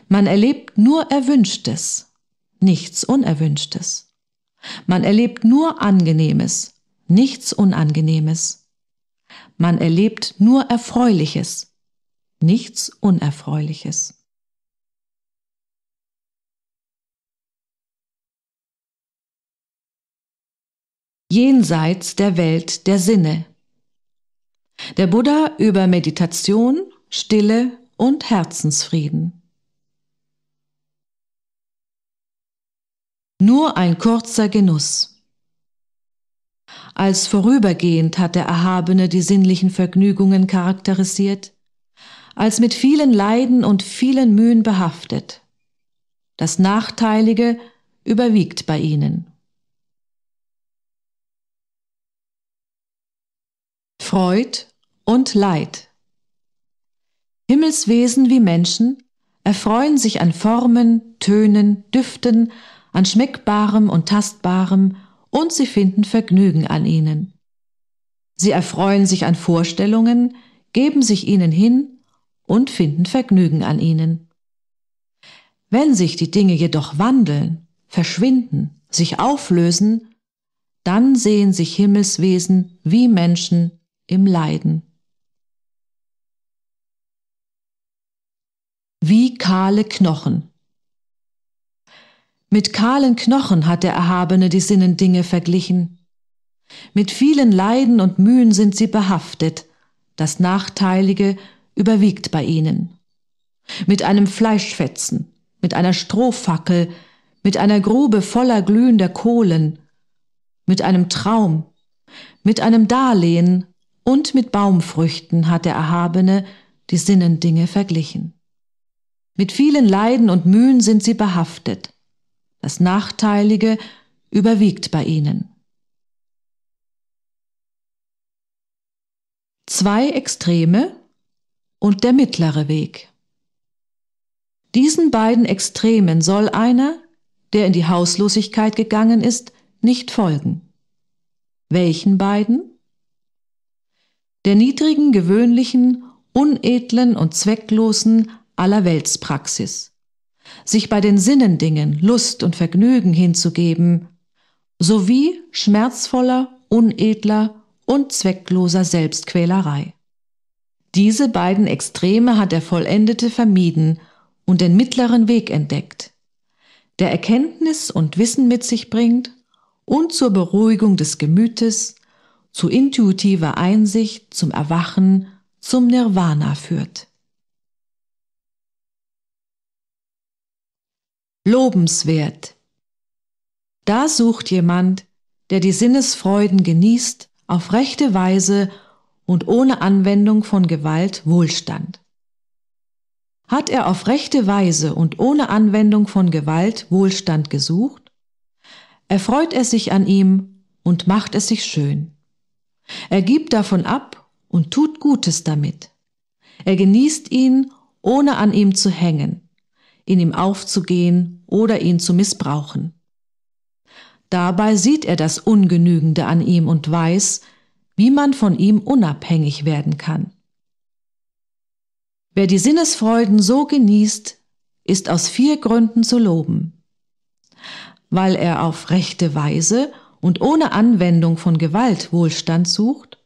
Man erlebt nur Erwünschtes, nichts Unerwünschtes. Man erlebt nur Angenehmes, nichts Unangenehmes. Man erlebt nur Erfreuliches, nichts Unerfreuliches. jenseits der Welt der Sinne. Der Buddha über Meditation, Stille und Herzensfrieden. nur ein kurzer Genuss. Als vorübergehend hat der Erhabene die sinnlichen Vergnügungen charakterisiert, als mit vielen Leiden und vielen Mühen behaftet. Das Nachteilige überwiegt bei ihnen. Freud und Leid. Himmelswesen wie Menschen erfreuen sich an Formen, Tönen, Düften, an Schmeckbarem und Tastbarem, und sie finden Vergnügen an ihnen. Sie erfreuen sich an Vorstellungen, geben sich ihnen hin und finden Vergnügen an ihnen. Wenn sich die Dinge jedoch wandeln, verschwinden, sich auflösen, dann sehen sich Himmelswesen wie Menschen im Leiden. Wie kahle Knochen mit kahlen Knochen hat der Erhabene die Sinnendinge verglichen. Mit vielen Leiden und Mühen sind sie behaftet, das Nachteilige überwiegt bei ihnen. Mit einem Fleischfetzen, mit einer Strohfackel, mit einer Grube voller glühender Kohlen, mit einem Traum, mit einem Darlehen und mit Baumfrüchten hat der Erhabene die Sinnendinge verglichen. Mit vielen Leiden und Mühen sind sie behaftet, das Nachteilige überwiegt bei ihnen. Zwei Extreme und der mittlere Weg. Diesen beiden Extremen soll einer, der in die Hauslosigkeit gegangen ist, nicht folgen. Welchen beiden? Der niedrigen, gewöhnlichen, unedlen und zwecklosen Allerweltspraxis sich bei den Sinnendingen Lust und Vergnügen hinzugeben, sowie schmerzvoller, unedler und zweckloser Selbstquälerei. Diese beiden Extreme hat der Vollendete vermieden und den mittleren Weg entdeckt, der Erkenntnis und Wissen mit sich bringt und zur Beruhigung des Gemütes, zu intuitiver Einsicht, zum Erwachen, zum Nirvana führt. lobenswert. Da sucht jemand, der die Sinnesfreuden genießt, auf rechte Weise und ohne Anwendung von Gewalt Wohlstand. Hat er auf rechte Weise und ohne Anwendung von Gewalt Wohlstand gesucht, erfreut er sich an ihm und macht es sich schön. Er gibt davon ab und tut Gutes damit. Er genießt ihn, ohne an ihm zu hängen in ihm aufzugehen oder ihn zu missbrauchen. Dabei sieht er das Ungenügende an ihm und weiß, wie man von ihm unabhängig werden kann. Wer die Sinnesfreuden so genießt, ist aus vier Gründen zu loben. Weil er auf rechte Weise und ohne Anwendung von Gewalt Wohlstand sucht,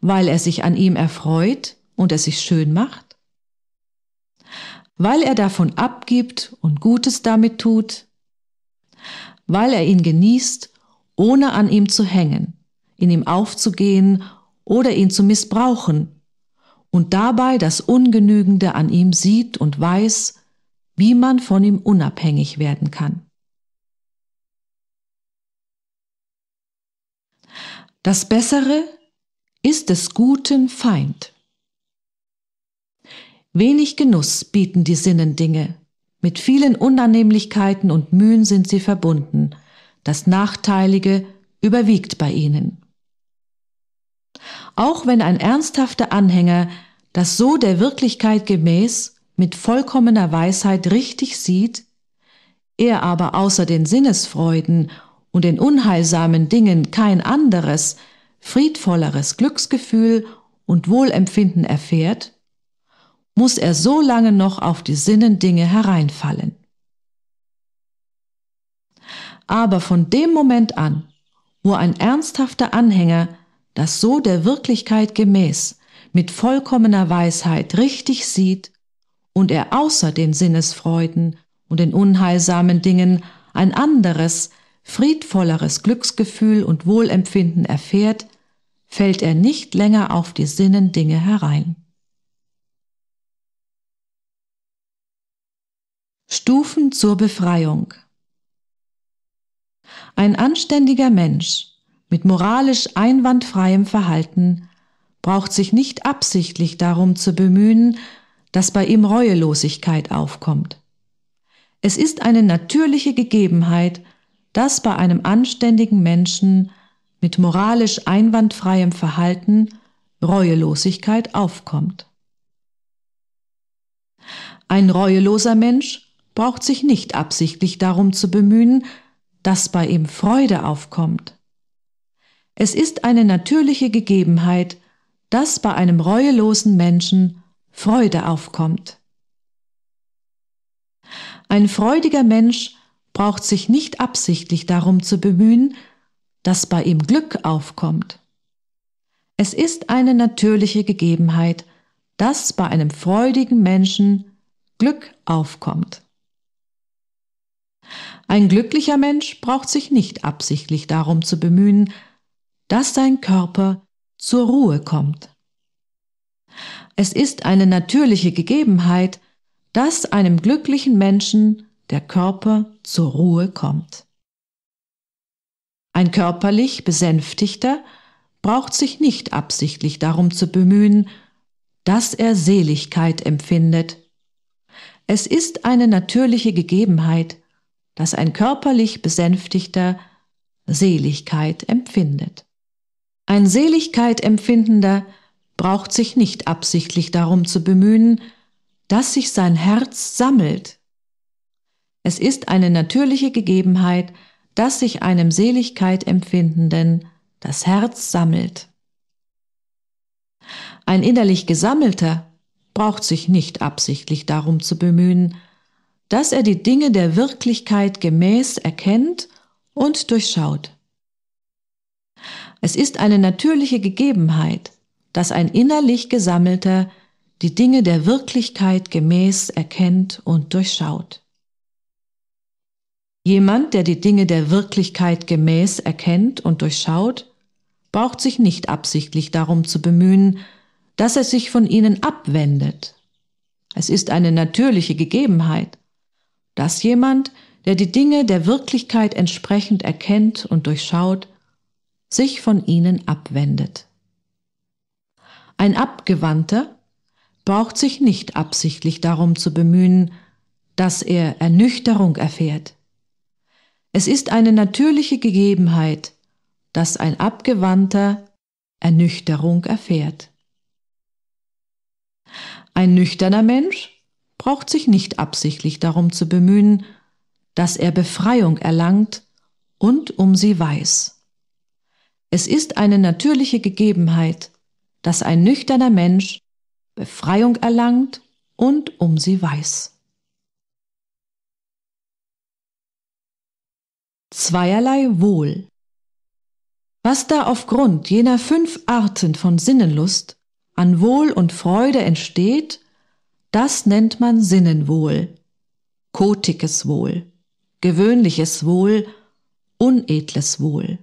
weil er sich an ihm erfreut und es sich schön macht, weil er davon abgibt und Gutes damit tut, weil er ihn genießt, ohne an ihm zu hängen, in ihm aufzugehen oder ihn zu missbrauchen und dabei das Ungenügende an ihm sieht und weiß, wie man von ihm unabhängig werden kann. Das Bessere ist des Guten Feind. Wenig Genuss bieten die Sinnendinge. Mit vielen Unannehmlichkeiten und Mühen sind sie verbunden. Das Nachteilige überwiegt bei ihnen. Auch wenn ein ernsthafter Anhänger das so der Wirklichkeit gemäß mit vollkommener Weisheit richtig sieht, er aber außer den Sinnesfreuden und den unheilsamen Dingen kein anderes, friedvolleres Glücksgefühl und Wohlempfinden erfährt, muss er so lange noch auf die Sinnendinge hereinfallen. Aber von dem Moment an, wo ein ernsthafter Anhänger das so der Wirklichkeit gemäß mit vollkommener Weisheit richtig sieht und er außer den Sinnesfreuden und den unheilsamen Dingen ein anderes, friedvolleres Glücksgefühl und Wohlempfinden erfährt, fällt er nicht länger auf die Sinnendinge herein. Stufen zur Befreiung. Ein anständiger Mensch mit moralisch einwandfreiem Verhalten braucht sich nicht absichtlich darum zu bemühen, dass bei ihm Reuelosigkeit aufkommt. Es ist eine natürliche Gegebenheit, dass bei einem anständigen Menschen mit moralisch einwandfreiem Verhalten Reuelosigkeit aufkommt. Ein reueloser Mensch braucht sich nicht absichtlich darum zu bemühen, dass bei ihm Freude aufkommt. Es ist eine natürliche Gegebenheit, dass bei einem reuelosen Menschen Freude aufkommt. Ein freudiger Mensch braucht sich nicht absichtlich darum zu bemühen, dass bei ihm Glück aufkommt. Es ist eine natürliche Gegebenheit, dass bei einem freudigen Menschen Glück aufkommt. Ein glücklicher Mensch braucht sich nicht absichtlich darum zu bemühen, dass sein Körper zur Ruhe kommt. Es ist eine natürliche Gegebenheit, dass einem glücklichen Menschen der Körper zur Ruhe kommt. Ein körperlich Besänftigter braucht sich nicht absichtlich darum zu bemühen, dass er Seligkeit empfindet. Es ist eine natürliche Gegebenheit, das ein körperlich besänftigter Seligkeit empfindet. Ein Seligkeit empfindender braucht sich nicht absichtlich darum zu bemühen, dass sich sein Herz sammelt. Es ist eine natürliche Gegebenheit, dass sich einem Seligkeit empfindenden das Herz sammelt. Ein innerlich gesammelter braucht sich nicht absichtlich darum zu bemühen, dass er die Dinge der Wirklichkeit gemäß erkennt und durchschaut. Es ist eine natürliche Gegebenheit, dass ein innerlich gesammelter die Dinge der Wirklichkeit gemäß erkennt und durchschaut. Jemand, der die Dinge der Wirklichkeit gemäß erkennt und durchschaut, braucht sich nicht absichtlich darum zu bemühen, dass er sich von ihnen abwendet. Es ist eine natürliche Gegebenheit, dass jemand, der die Dinge der Wirklichkeit entsprechend erkennt und durchschaut, sich von ihnen abwendet. Ein Abgewandter braucht sich nicht absichtlich darum zu bemühen, dass er Ernüchterung erfährt. Es ist eine natürliche Gegebenheit, dass ein Abgewandter Ernüchterung erfährt. Ein nüchterner Mensch braucht sich nicht absichtlich darum zu bemühen, dass er Befreiung erlangt und um sie weiß. Es ist eine natürliche Gegebenheit, dass ein nüchterner Mensch Befreiung erlangt und um sie weiß. Zweierlei Wohl. Was da aufgrund jener fünf Arten von Sinnenlust an Wohl und Freude entsteht, das nennt man Sinnenwohl, kotiges Wohl, gewöhnliches Wohl, unedles Wohl.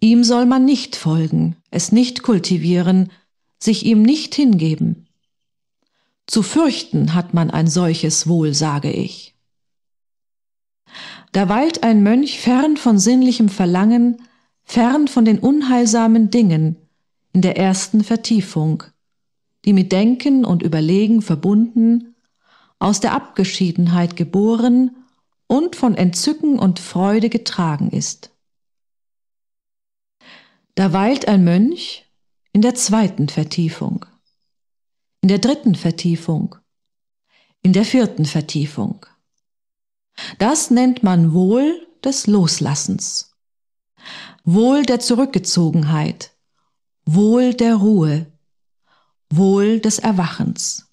Ihm soll man nicht folgen, es nicht kultivieren, sich ihm nicht hingeben. Zu fürchten hat man ein solches Wohl, sage ich. Da weilt ein Mönch fern von sinnlichem Verlangen, fern von den unheilsamen Dingen, in der ersten Vertiefung, die mit Denken und Überlegen verbunden, aus der Abgeschiedenheit geboren und von Entzücken und Freude getragen ist. Da weilt ein Mönch in der zweiten Vertiefung, in der dritten Vertiefung, in der vierten Vertiefung. Das nennt man wohl des Loslassens, wohl der Zurückgezogenheit, wohl der Ruhe, Wohl des Erwachens.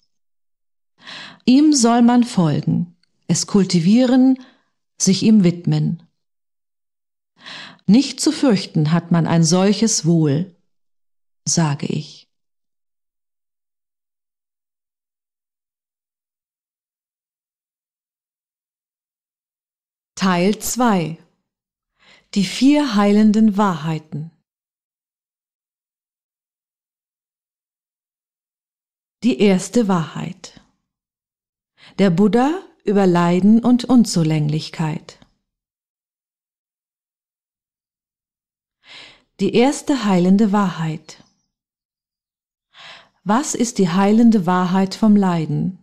Ihm soll man folgen, es kultivieren, sich ihm widmen. Nicht zu fürchten hat man ein solches Wohl, sage ich. Teil 2 Die vier heilenden Wahrheiten Die erste Wahrheit. Der Buddha über Leiden und Unzulänglichkeit. Die erste heilende Wahrheit. Was ist die heilende Wahrheit vom Leiden?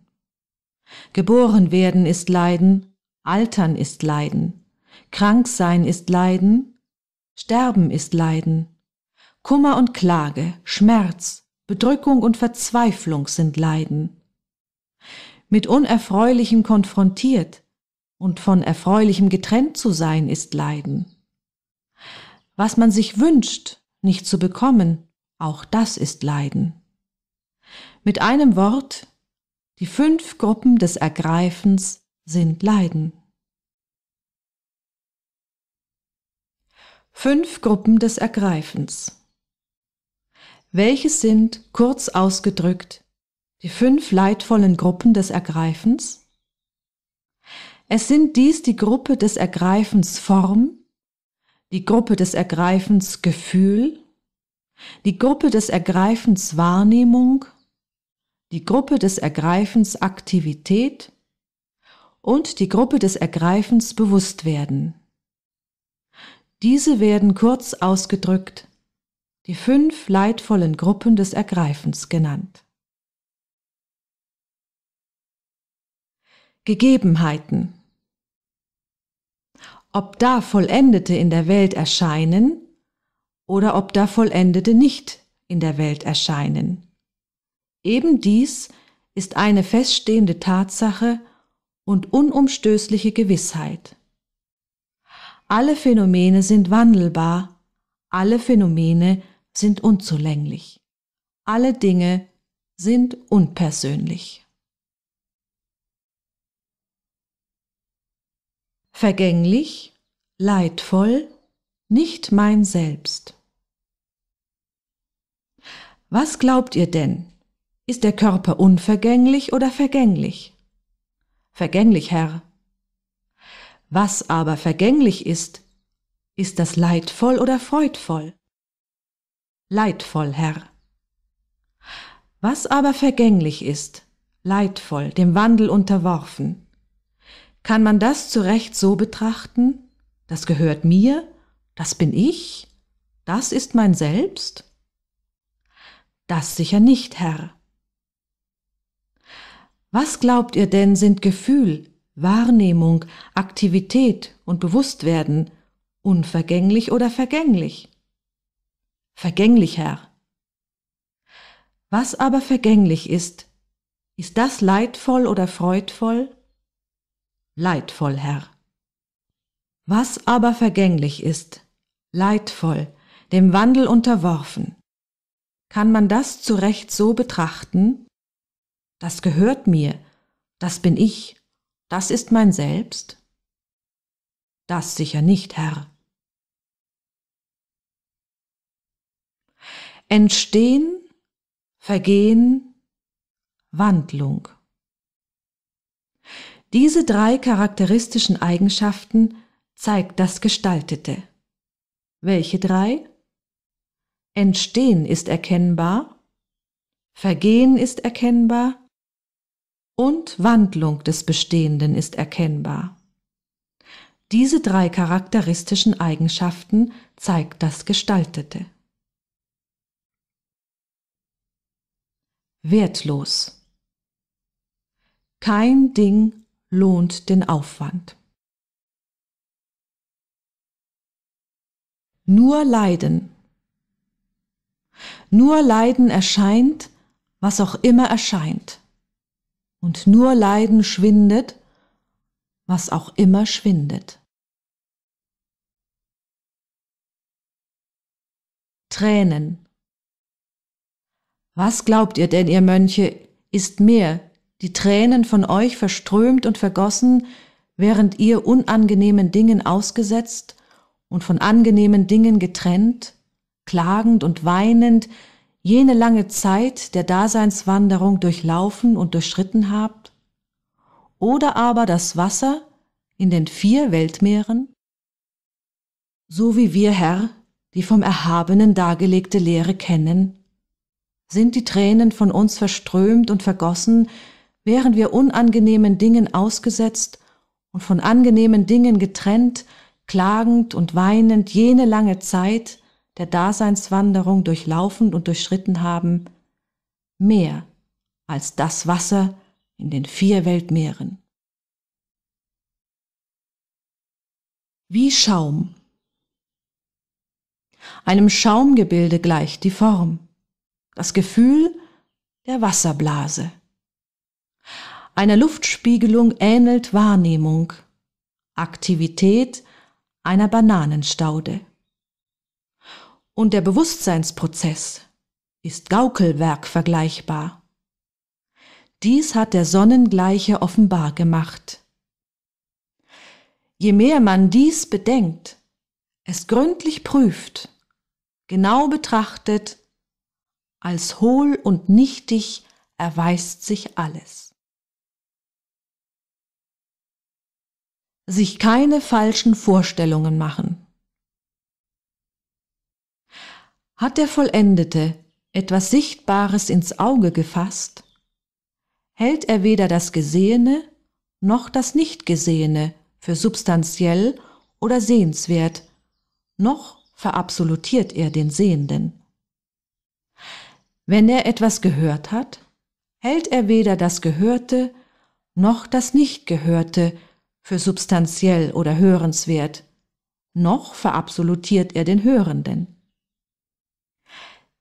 Geboren werden ist Leiden, Altern ist Leiden, krank sein ist Leiden, Sterben ist Leiden, Kummer und Klage, Schmerz, Bedrückung und Verzweiflung sind Leiden. Mit Unerfreulichem konfrontiert und von Erfreulichem getrennt zu sein ist Leiden. Was man sich wünscht, nicht zu bekommen, auch das ist Leiden. Mit einem Wort, die fünf Gruppen des Ergreifens sind Leiden. Fünf Gruppen des Ergreifens. Welches sind, kurz ausgedrückt, die fünf leidvollen Gruppen des Ergreifens? Es sind dies die Gruppe des Ergreifens Form, die Gruppe des Ergreifens Gefühl, die Gruppe des Ergreifens Wahrnehmung, die Gruppe des Ergreifens Aktivität und die Gruppe des Ergreifens Bewusstwerden. Diese werden kurz ausgedrückt die fünf leidvollen Gruppen des Ergreifens genannt. Gegebenheiten Ob da Vollendete in der Welt erscheinen oder ob da Vollendete nicht in der Welt erscheinen. Eben dies ist eine feststehende Tatsache und unumstößliche Gewissheit. Alle Phänomene sind wandelbar, alle Phänomene sind unzulänglich. Alle Dinge sind unpersönlich. Vergänglich, leidvoll, nicht mein Selbst. Was glaubt ihr denn? Ist der Körper unvergänglich oder vergänglich? Vergänglich, Herr. Was aber vergänglich ist, ist das leidvoll oder freudvoll? leidvoll, Herr. Was aber vergänglich ist, leidvoll, dem Wandel unterworfen, kann man das zu Recht so betrachten, das gehört mir, das bin ich, das ist mein Selbst? Das sicher nicht, Herr. Was glaubt ihr denn sind Gefühl, Wahrnehmung, Aktivität und Bewusstwerden unvergänglich oder vergänglich? vergänglich, Herr. Was aber vergänglich ist, ist das leidvoll oder freudvoll? Leidvoll, Herr. Was aber vergänglich ist, leidvoll, dem Wandel unterworfen, kann man das zu Recht so betrachten? Das gehört mir, das bin ich, das ist mein Selbst? Das sicher nicht, Herr. Entstehen, Vergehen, Wandlung. Diese drei charakteristischen Eigenschaften zeigt das Gestaltete. Welche drei? Entstehen ist erkennbar, Vergehen ist erkennbar und Wandlung des Bestehenden ist erkennbar. Diese drei charakteristischen Eigenschaften zeigt das Gestaltete. wertlos. Kein Ding lohnt den Aufwand. Nur Leiden. Nur Leiden erscheint, was auch immer erscheint. Und nur Leiden schwindet, was auch immer schwindet. Tränen. Was glaubt ihr denn, ihr Mönche, ist mehr, die Tränen von euch verströmt und vergossen, während ihr unangenehmen Dingen ausgesetzt und von angenehmen Dingen getrennt, klagend und weinend, jene lange Zeit der Daseinswanderung durchlaufen und durchschritten habt? Oder aber das Wasser in den vier Weltmeeren? So wie wir, Herr, die vom Erhabenen dargelegte Lehre kennen, sind die Tränen von uns verströmt und vergossen, wären wir unangenehmen Dingen ausgesetzt und von angenehmen Dingen getrennt, klagend und weinend jene lange Zeit der Daseinswanderung durchlaufend und durchschritten haben, mehr als das Wasser in den vier Weltmeeren. Wie Schaum. Einem Schaumgebilde gleicht die Form das Gefühl der Wasserblase. Einer Luftspiegelung ähnelt Wahrnehmung, Aktivität einer Bananenstaude. Und der Bewusstseinsprozess ist Gaukelwerk vergleichbar. Dies hat der Sonnengleiche offenbar gemacht. Je mehr man dies bedenkt, es gründlich prüft, genau betrachtet als hohl und nichtig erweist sich alles. Sich keine falschen Vorstellungen machen. Hat der Vollendete etwas Sichtbares ins Auge gefasst, hält er weder das Gesehene noch das Nichtgesehene für substanziell oder sehenswert, noch verabsolutiert er den Sehenden. Wenn er etwas gehört hat, hält er weder das Gehörte noch das Nichtgehörte für substanziell oder hörenswert, noch verabsolutiert er den Hörenden.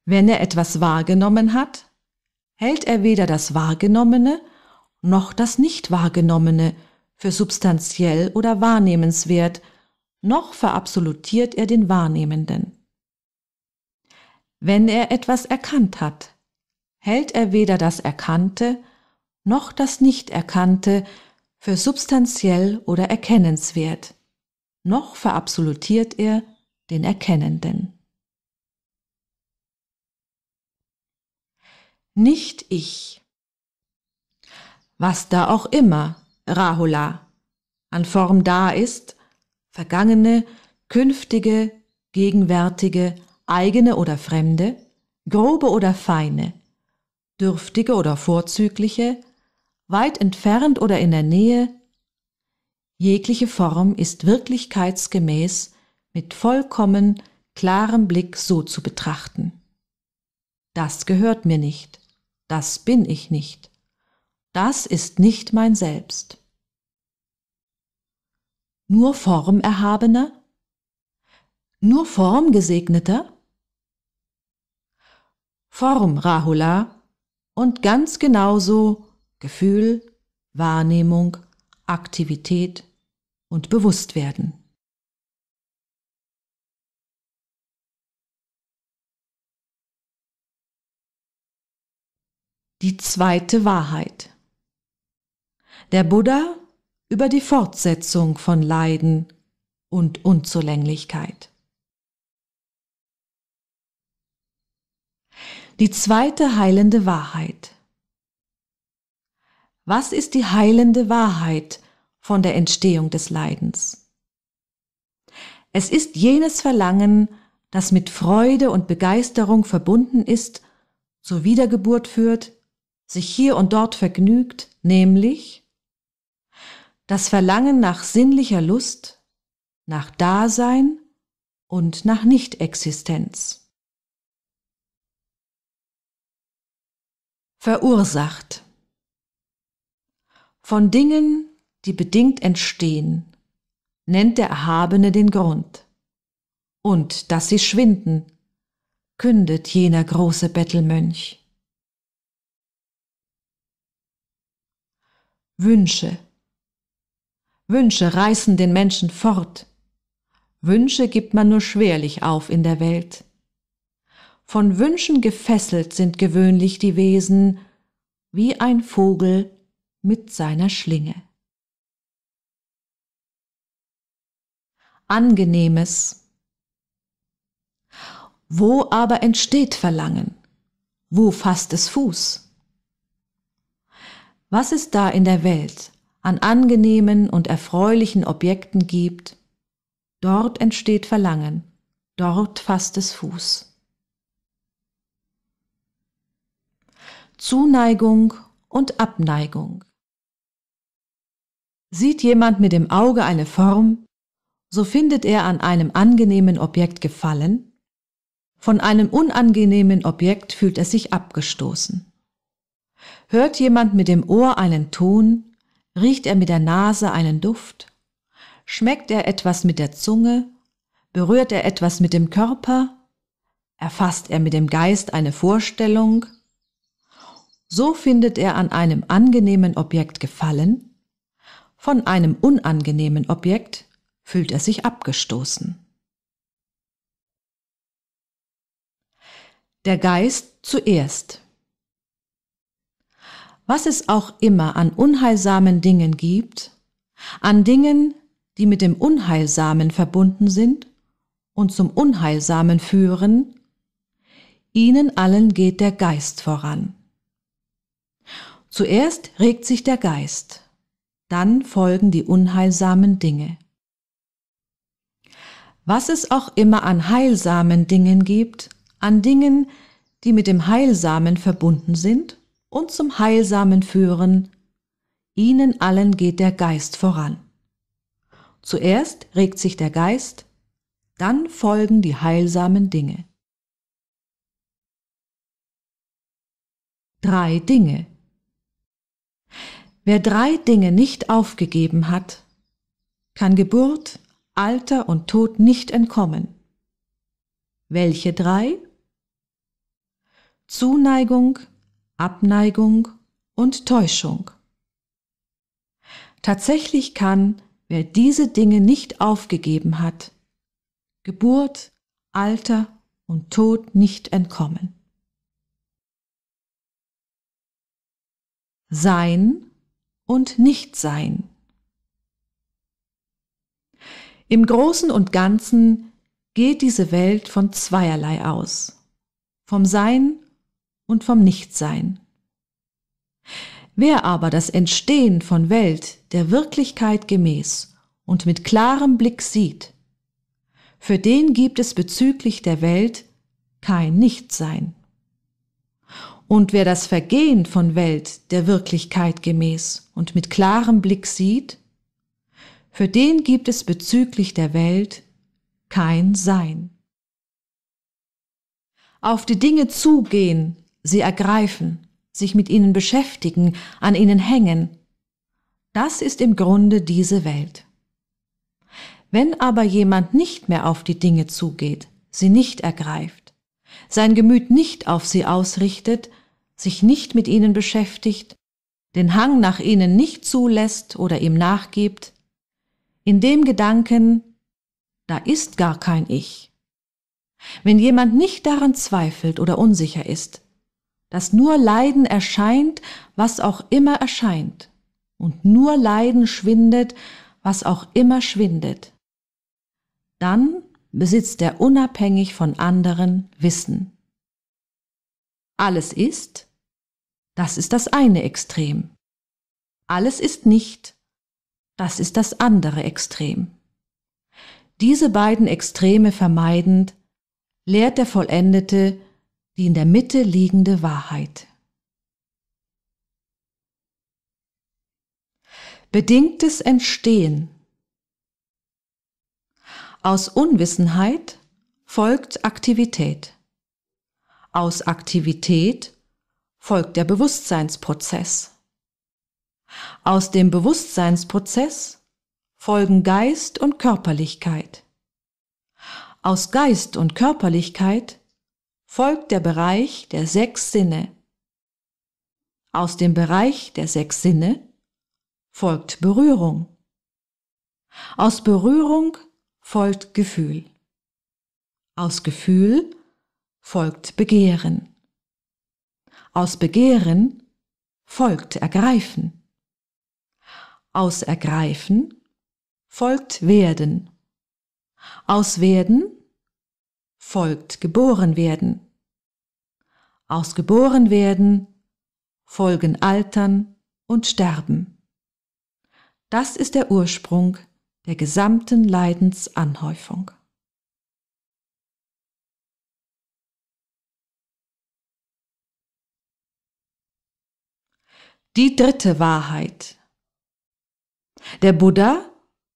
Wenn er etwas wahrgenommen hat, hält er weder das Wahrgenommene noch das Nichtwahrgenommene für substanziell oder wahrnehmenswert, noch verabsolutiert er den Wahrnehmenden wenn er etwas erkannt hat, hält er weder das Erkannte noch das Nicht-Erkannte für substanziell oder erkennenswert, noch verabsolutiert er den Erkennenden. Nicht ich. Was da auch immer, Rahula, an Form da ist, vergangene, künftige, gegenwärtige, eigene oder fremde, grobe oder feine, dürftige oder vorzügliche, weit entfernt oder in der Nähe, jegliche Form ist wirklichkeitsgemäß mit vollkommen klarem Blick so zu betrachten. Das gehört mir nicht, das bin ich nicht, das ist nicht mein Selbst. Nur Formerhabener? Nur Formgesegneter? Form Rahula und ganz genauso Gefühl, Wahrnehmung, Aktivität und Bewusstwerden. Die zweite Wahrheit. Der Buddha über die Fortsetzung von Leiden und Unzulänglichkeit. Die zweite heilende Wahrheit. Was ist die heilende Wahrheit von der Entstehung des Leidens? Es ist jenes Verlangen, das mit Freude und Begeisterung verbunden ist, zur Wiedergeburt führt, sich hier und dort vergnügt, nämlich das Verlangen nach sinnlicher Lust, nach Dasein und nach Nichtexistenz. verursacht. Von Dingen, die bedingt entstehen, nennt der Erhabene den Grund. Und dass sie schwinden, kündet jener große Bettelmönch. Wünsche. Wünsche reißen den Menschen fort. Wünsche gibt man nur schwerlich auf in der Welt von Wünschen gefesselt sind gewöhnlich die Wesen, wie ein Vogel mit seiner Schlinge. Angenehmes. Wo aber entsteht Verlangen? Wo fasst es Fuß? Was es da in der Welt an angenehmen und erfreulichen Objekten gibt, dort entsteht Verlangen, dort fasst es Fuß. Zuneigung und Abneigung. Sieht jemand mit dem Auge eine Form, so findet er an einem angenehmen Objekt Gefallen, von einem unangenehmen Objekt fühlt er sich abgestoßen. Hört jemand mit dem Ohr einen Ton, riecht er mit der Nase einen Duft, schmeckt er etwas mit der Zunge, berührt er etwas mit dem Körper, erfasst er mit dem Geist eine Vorstellung, so findet er an einem angenehmen Objekt Gefallen, von einem unangenehmen Objekt fühlt er sich abgestoßen. Der Geist zuerst. Was es auch immer an unheilsamen Dingen gibt, an Dingen, die mit dem Unheilsamen verbunden sind und zum Unheilsamen führen, ihnen allen geht der Geist voran. Zuerst regt sich der Geist, dann folgen die unheilsamen Dinge. Was es auch immer an heilsamen Dingen gibt, an Dingen, die mit dem Heilsamen verbunden sind und zum Heilsamen führen, ihnen allen geht der Geist voran. Zuerst regt sich der Geist, dann folgen die heilsamen Dinge. Drei Dinge. Wer drei Dinge nicht aufgegeben hat, kann Geburt, Alter und Tod nicht entkommen. Welche drei? Zuneigung, Abneigung und Täuschung. Tatsächlich kann, wer diese Dinge nicht aufgegeben hat, Geburt, Alter und Tod nicht entkommen. Sein und Nichtsein. Im Großen und Ganzen geht diese Welt von zweierlei aus, vom Sein und vom Nichtsein. Wer aber das Entstehen von Welt der Wirklichkeit gemäß und mit klarem Blick sieht, für den gibt es bezüglich der Welt kein Nichtsein. Und wer das Vergehen von Welt der Wirklichkeit gemäß und mit klarem Blick sieht, für den gibt es bezüglich der Welt kein Sein. Auf die Dinge zugehen, sie ergreifen, sich mit ihnen beschäftigen, an ihnen hängen, das ist im Grunde diese Welt. Wenn aber jemand nicht mehr auf die Dinge zugeht, sie nicht ergreift, sein Gemüt nicht auf sie ausrichtet, sich nicht mit ihnen beschäftigt, den Hang nach ihnen nicht zulässt oder ihm nachgibt, in dem Gedanken, da ist gar kein Ich. Wenn jemand nicht daran zweifelt oder unsicher ist, dass nur Leiden erscheint, was auch immer erscheint, und nur Leiden schwindet, was auch immer schwindet, dann besitzt er unabhängig von anderen Wissen. Alles ist, das ist das eine Extrem. Alles ist nicht, das ist das andere Extrem. Diese beiden Extreme vermeidend, lehrt der Vollendete die in der Mitte liegende Wahrheit. Bedingtes Entstehen aus Unwissenheit folgt Aktivität. Aus Aktivität folgt der Bewusstseinsprozess. Aus dem Bewusstseinsprozess folgen Geist und Körperlichkeit. Aus Geist und Körperlichkeit folgt der Bereich der sechs Sinne. Aus dem Bereich der sechs Sinne folgt Berührung. Aus Berührung folgt Gefühl. Aus Gefühl folgt Begehren. Aus Begehren folgt Ergreifen. Aus Ergreifen folgt Werden. Aus Werden folgt Geborenwerden. Aus Geborenwerden folgen Altern und Sterben. Das ist der Ursprung der gesamten Leidensanhäufung. Die dritte Wahrheit. Der Buddha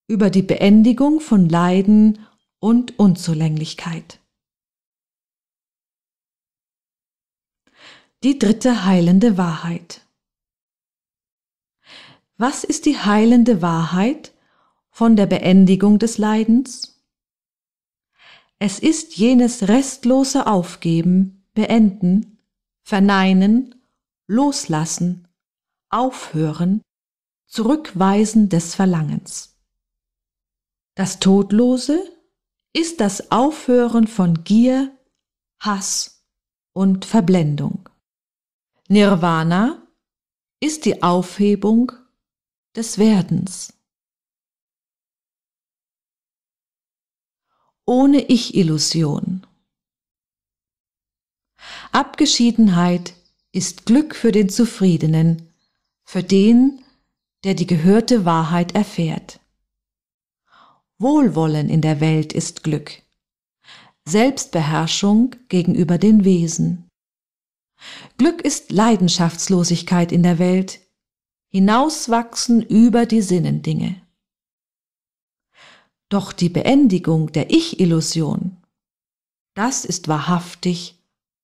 über die Beendigung von Leiden und Unzulänglichkeit. Die dritte heilende Wahrheit. Was ist die heilende Wahrheit, von der Beendigung des Leidens? Es ist jenes restlose Aufgeben, Beenden, Verneinen, Loslassen, Aufhören, Zurückweisen des Verlangens. Das Todlose ist das Aufhören von Gier, Hass und Verblendung. Nirvana ist die Aufhebung des Werdens. ohne Ich-Illusion. Abgeschiedenheit ist Glück für den Zufriedenen, für den, der die gehörte Wahrheit erfährt. Wohlwollen in der Welt ist Glück, Selbstbeherrschung gegenüber den Wesen. Glück ist Leidenschaftslosigkeit in der Welt, hinauswachsen über die Sinnendinge. Doch die Beendigung der Ich-Illusion, das ist wahrhaftig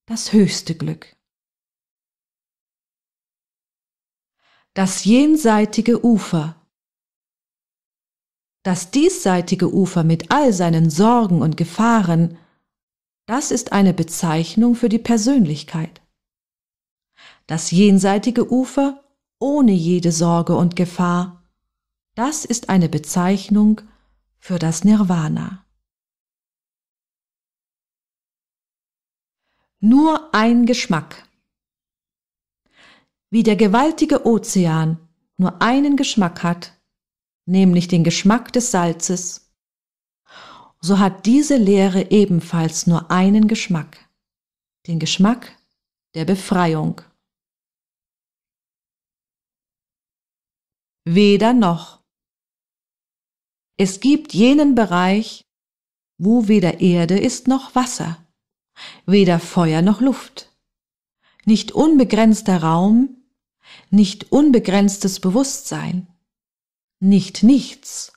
das höchste Glück. Das jenseitige Ufer. Das diesseitige Ufer mit all seinen Sorgen und Gefahren, das ist eine Bezeichnung für die Persönlichkeit. Das jenseitige Ufer ohne jede Sorge und Gefahr, das ist eine Bezeichnung für das Nirvana. Nur ein Geschmack. Wie der gewaltige Ozean nur einen Geschmack hat, nämlich den Geschmack des Salzes, so hat diese Lehre ebenfalls nur einen Geschmack, den Geschmack der Befreiung. Weder noch. Es gibt jenen Bereich, wo weder Erde ist noch Wasser, weder Feuer noch Luft, nicht unbegrenzter Raum, nicht unbegrenztes Bewusstsein, nicht nichts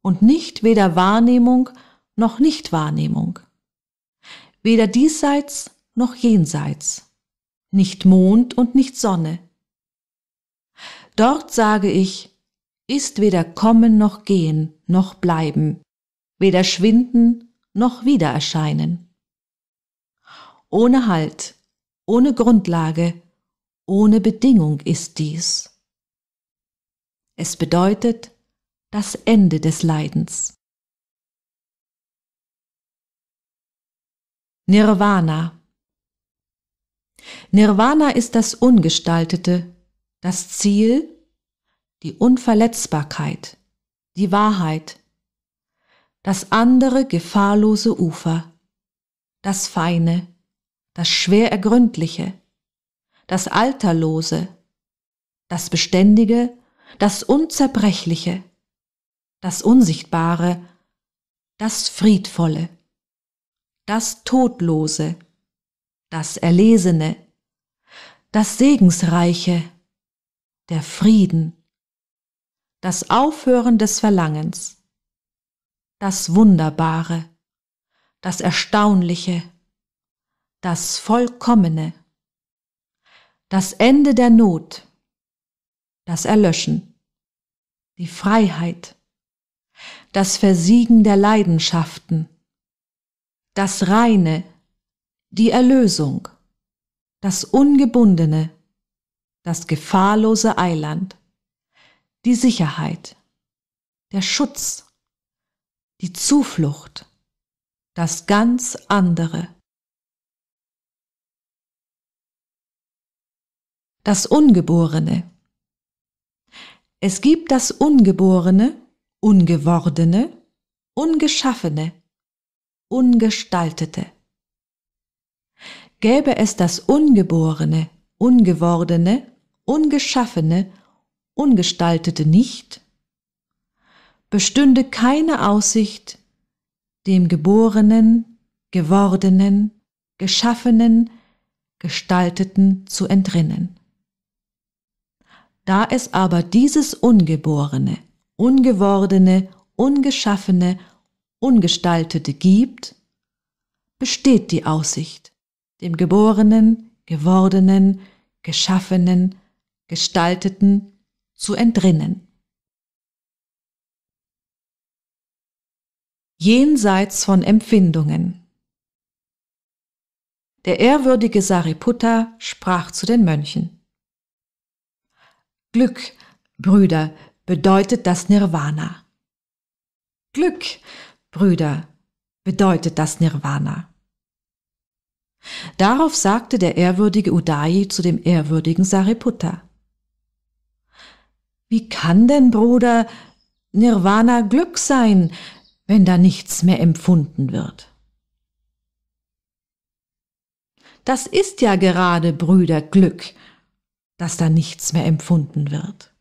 und nicht weder Wahrnehmung noch Nichtwahrnehmung, weder diesseits noch jenseits, nicht Mond und nicht Sonne. Dort sage ich, ist weder kommen noch gehen noch bleiben, weder schwinden noch wiedererscheinen. Ohne Halt, ohne Grundlage, ohne Bedingung ist dies. Es bedeutet das Ende des Leidens. Nirvana Nirvana ist das Ungestaltete, das Ziel, die Unverletzbarkeit, die Wahrheit, das andere gefahrlose Ufer, das Feine, das schwer ergründliche, das Alterlose, das Beständige, das Unzerbrechliche, das Unsichtbare, das Friedvolle, das Todlose, das Erlesene, das Segensreiche, der Frieden, das Aufhören des Verlangens, das Wunderbare, das Erstaunliche, das Vollkommene, das Ende der Not, das Erlöschen, die Freiheit, das Versiegen der Leidenschaften, das Reine, die Erlösung, das Ungebundene, das gefahrlose Eiland die Sicherheit, der Schutz, die Zuflucht, das ganz andere. Das Ungeborene. Es gibt das Ungeborene, Ungewordene, Ungeschaffene, Ungestaltete. Gäbe es das Ungeborene, Ungewordene, Ungeschaffene Ungestaltete nicht, bestünde keine Aussicht, dem Geborenen, Gewordenen, Geschaffenen, Gestalteten zu entrinnen. Da es aber dieses Ungeborene, Ungewordene, Ungeschaffene, Ungestaltete gibt, besteht die Aussicht, dem Geborenen, Gewordenen, Geschaffenen, Gestalteten zu entrinnen. Jenseits von Empfindungen Der ehrwürdige Sariputta sprach zu den Mönchen. Glück, Brüder, bedeutet das Nirvana. Glück, Brüder, bedeutet das Nirvana. Darauf sagte der ehrwürdige Udayi zu dem ehrwürdigen Sariputta. Wie kann denn, Bruder, Nirvana Glück sein, wenn da nichts mehr empfunden wird? Das ist ja gerade, Brüder, Glück, dass da nichts mehr empfunden wird.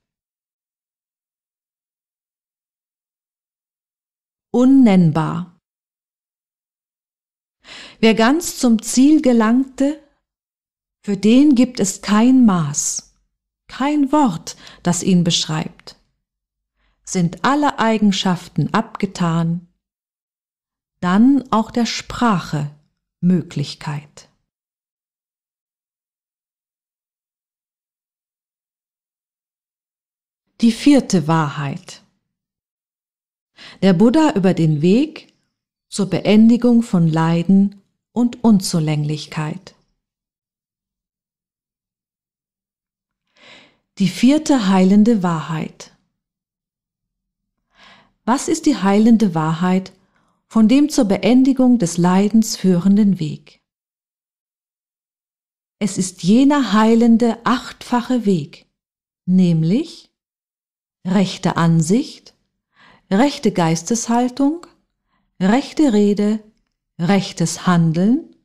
Unnennbar. Wer ganz zum Ziel gelangte, für den gibt es kein Maß kein Wort, das ihn beschreibt. Sind alle Eigenschaften abgetan, dann auch der Sprache Möglichkeit. Die vierte Wahrheit. Der Buddha über den Weg zur Beendigung von Leiden und Unzulänglichkeit. Die vierte heilende Wahrheit. Was ist die heilende Wahrheit von dem zur Beendigung des Leidens führenden Weg? Es ist jener heilende achtfache Weg, nämlich rechte Ansicht, rechte Geisteshaltung, rechte Rede, rechtes Handeln,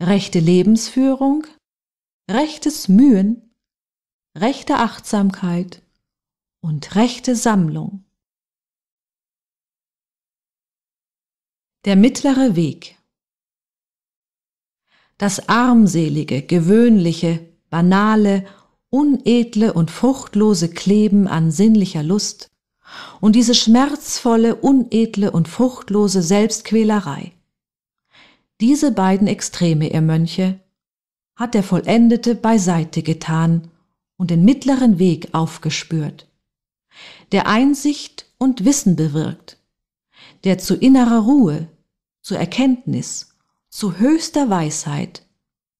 rechte Lebensführung, rechtes Mühen rechte Achtsamkeit und rechte Sammlung. Der mittlere Weg. Das armselige, gewöhnliche, banale, unedle und fruchtlose Kleben an sinnlicher Lust und diese schmerzvolle, unedle und fruchtlose Selbstquälerei. Diese beiden Extreme, ihr Mönche, hat der Vollendete beiseite getan und den mittleren Weg aufgespürt, der Einsicht und Wissen bewirkt, der zu innerer Ruhe, zur Erkenntnis, zu höchster Weisheit,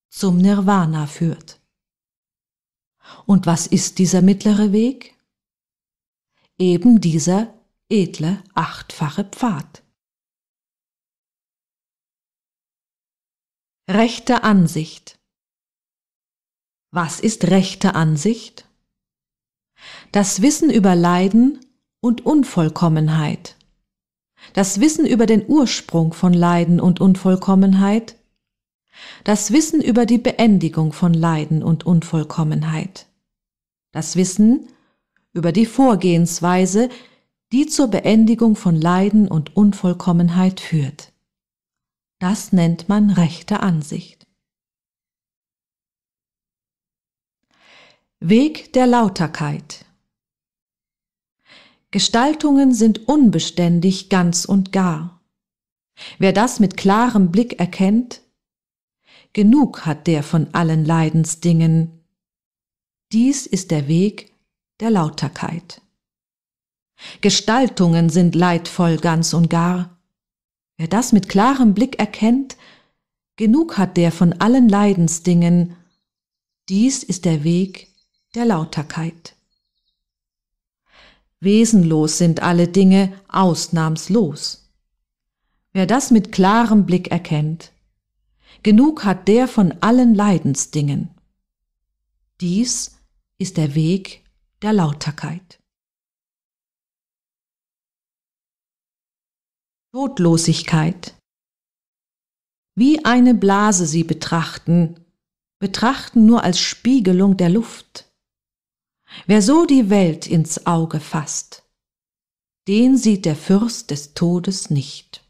zum Nirvana führt. Und was ist dieser mittlere Weg? Eben dieser edle achtfache Pfad. Rechte Ansicht was ist rechte Ansicht? Das Wissen über Leiden und Unvollkommenheit. Das Wissen über den Ursprung von Leiden und Unvollkommenheit. Das Wissen über die Beendigung von Leiden und Unvollkommenheit. Das Wissen über die Vorgehensweise, die zur Beendigung von Leiden und Unvollkommenheit führt. Das nennt man rechte Ansicht. Weg der Lauterkeit. Gestaltungen sind unbeständig ganz und gar. Wer das mit klarem Blick erkennt, genug hat der von allen Leidensdingen. Dies ist der Weg der Lauterkeit. Gestaltungen sind leidvoll ganz und gar. Wer das mit klarem Blick erkennt, genug hat der von allen Leidensdingen. Dies ist der Weg der Lauterkeit. Wesenlos sind alle Dinge ausnahmslos. Wer das mit klarem Blick erkennt, genug hat der von allen Leidensdingen. Dies ist der Weg der Lauterkeit. Todlosigkeit. Wie eine Blase sie betrachten, betrachten nur als Spiegelung der Luft. Wer so die Welt ins Auge fasst, den sieht der Fürst des Todes nicht.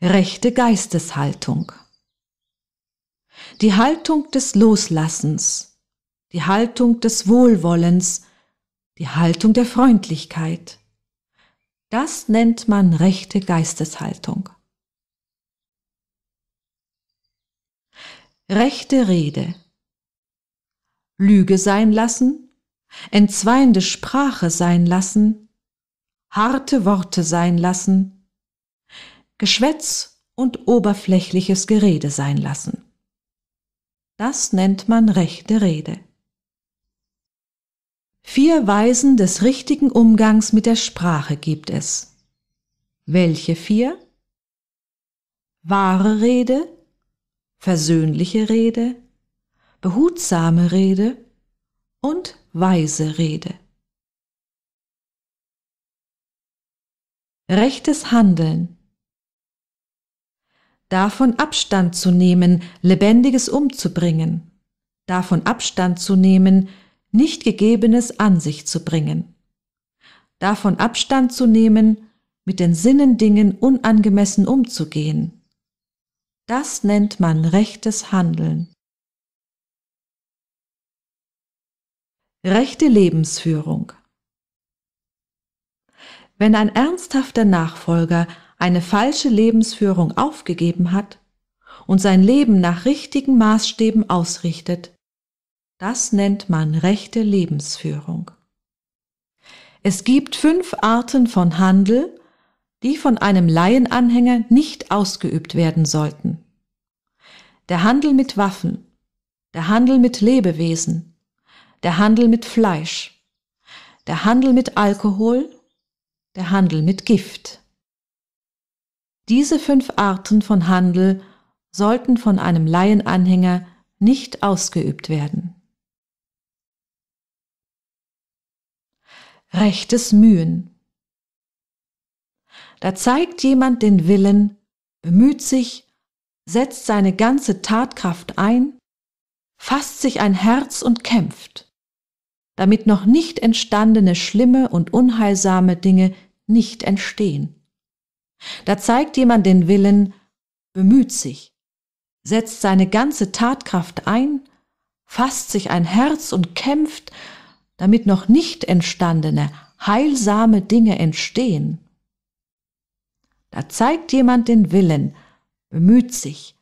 Rechte Geisteshaltung. Die Haltung des Loslassens, die Haltung des Wohlwollens, die Haltung der Freundlichkeit. Das nennt man rechte Geisteshaltung. Rechte Rede. Lüge sein lassen, entzweiende Sprache sein lassen, harte Worte sein lassen, Geschwätz und oberflächliches Gerede sein lassen. Das nennt man rechte Rede. Vier Weisen des richtigen Umgangs mit der Sprache gibt es. Welche vier? Wahre Rede, versöhnliche Rede, behutsame Rede und weise Rede. Rechtes Handeln. Davon Abstand zu nehmen, Lebendiges umzubringen. Davon Abstand zu nehmen, nicht Gegebenes an sich zu bringen. Davon Abstand zu nehmen, mit den Sinnendingen unangemessen umzugehen. Das nennt man rechtes Handeln. Rechte Lebensführung. Wenn ein ernsthafter Nachfolger eine falsche Lebensführung aufgegeben hat und sein Leben nach richtigen Maßstäben ausrichtet, das nennt man rechte Lebensführung. Es gibt fünf Arten von Handel, die von einem Laienanhänger nicht ausgeübt werden sollten. Der Handel mit Waffen, der Handel mit Lebewesen, der Handel mit Fleisch, der Handel mit Alkohol, der Handel mit Gift. Diese fünf Arten von Handel sollten von einem Laienanhänger nicht ausgeübt werden. Rechtes Mühen. Da zeigt jemand den Willen, bemüht sich, setzt seine ganze Tatkraft ein, fasst sich ein Herz und kämpft damit noch nicht entstandene schlimme und unheilsame Dinge nicht entstehen. Da zeigt jemand den Willen, bemüht sich, setzt seine ganze Tatkraft ein, fasst sich ein Herz und kämpft, damit noch nicht entstandene, heilsame Dinge entstehen. Da zeigt jemand den Willen, bemüht sich,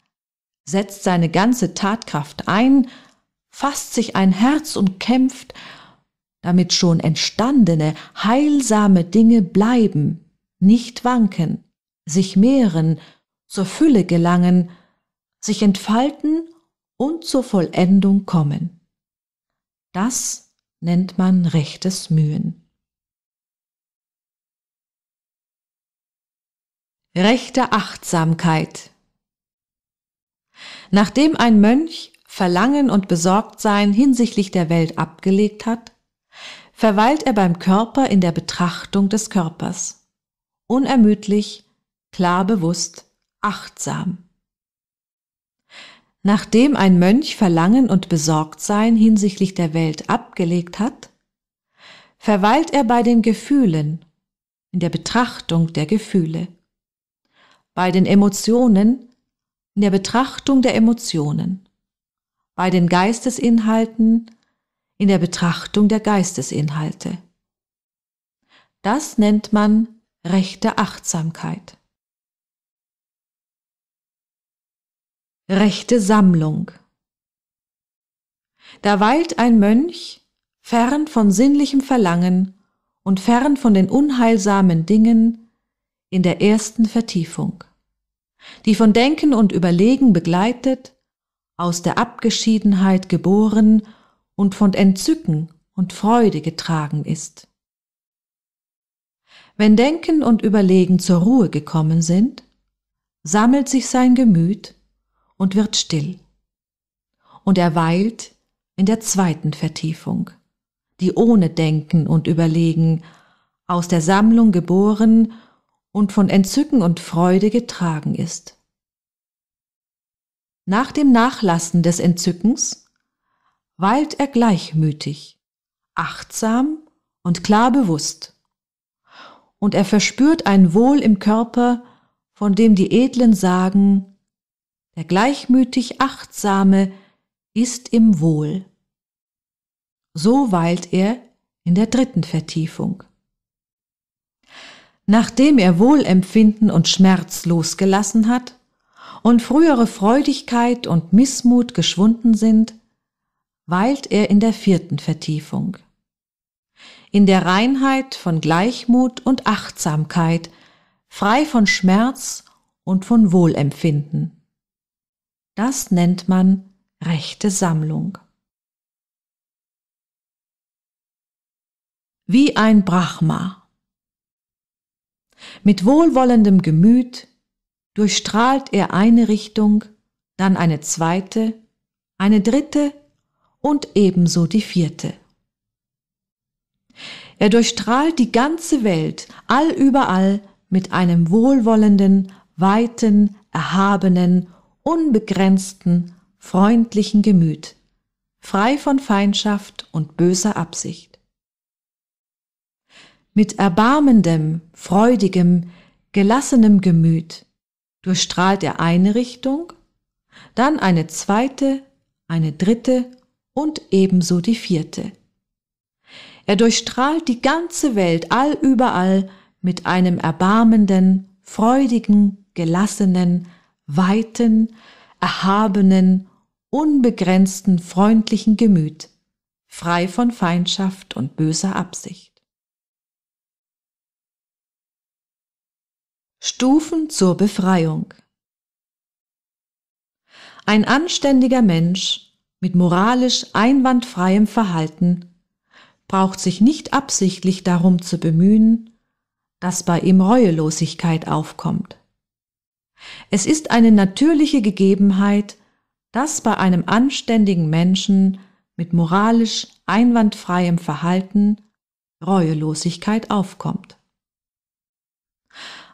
setzt seine ganze Tatkraft ein, fasst sich ein Herz und kämpft, damit schon entstandene heilsame Dinge bleiben, nicht wanken, sich mehren, zur Fülle gelangen, sich entfalten und zur Vollendung kommen. Das nennt man rechtes Mühen. Rechte Achtsamkeit. Nachdem ein Mönch Verlangen und Besorgtsein hinsichtlich der Welt abgelegt hat, verweilt er beim Körper in der Betrachtung des Körpers. Unermüdlich, klar bewusst, achtsam. Nachdem ein Mönch Verlangen und Besorgtsein hinsichtlich der Welt abgelegt hat, verweilt er bei den Gefühlen, in der Betrachtung der Gefühle, bei den Emotionen, in der Betrachtung der Emotionen, bei den Geistesinhalten, in der Betrachtung der Geistesinhalte. Das nennt man rechte Achtsamkeit. Rechte Sammlung. Da weilt ein Mönch, fern von sinnlichem Verlangen und fern von den unheilsamen Dingen, in der ersten Vertiefung, die von Denken und Überlegen begleitet, aus der Abgeschiedenheit geboren und von Entzücken und Freude getragen ist. Wenn Denken und Überlegen zur Ruhe gekommen sind, sammelt sich sein Gemüt und wird still. Und er weilt in der zweiten Vertiefung, die ohne Denken und Überlegen, aus der Sammlung geboren und von Entzücken und Freude getragen ist. Nach dem Nachlassen des Entzückens weilt er gleichmütig, achtsam und klar bewusst. Und er verspürt ein Wohl im Körper, von dem die Edlen sagen, der gleichmütig Achtsame ist im Wohl. So weilt er in der dritten Vertiefung. Nachdem er Wohlempfinden und Schmerz losgelassen hat und frühere Freudigkeit und Missmut geschwunden sind, weilt er in der vierten Vertiefung. In der Reinheit von Gleichmut und Achtsamkeit, frei von Schmerz und von Wohlempfinden. Das nennt man rechte Sammlung. Wie ein Brahma. Mit wohlwollendem Gemüt durchstrahlt er eine Richtung, dann eine zweite, eine dritte und ebenso die vierte. Er durchstrahlt die ganze Welt, allüberall, mit einem wohlwollenden, weiten, erhabenen, unbegrenzten, freundlichen Gemüt, frei von Feindschaft und böser Absicht. Mit erbarmendem, freudigem, gelassenem Gemüt durchstrahlt er eine Richtung, dann eine zweite, eine dritte und ebenso die vierte. Er durchstrahlt die ganze Welt allüberall mit einem erbarmenden, freudigen, gelassenen, weiten, erhabenen, unbegrenzten, freundlichen Gemüt, frei von Feindschaft und böser Absicht. Stufen zur Befreiung Ein anständiger Mensch mit moralisch einwandfreiem Verhalten braucht sich nicht absichtlich darum zu bemühen, dass bei ihm Reuelosigkeit aufkommt. Es ist eine natürliche Gegebenheit, dass bei einem anständigen Menschen mit moralisch einwandfreiem Verhalten Reuelosigkeit aufkommt.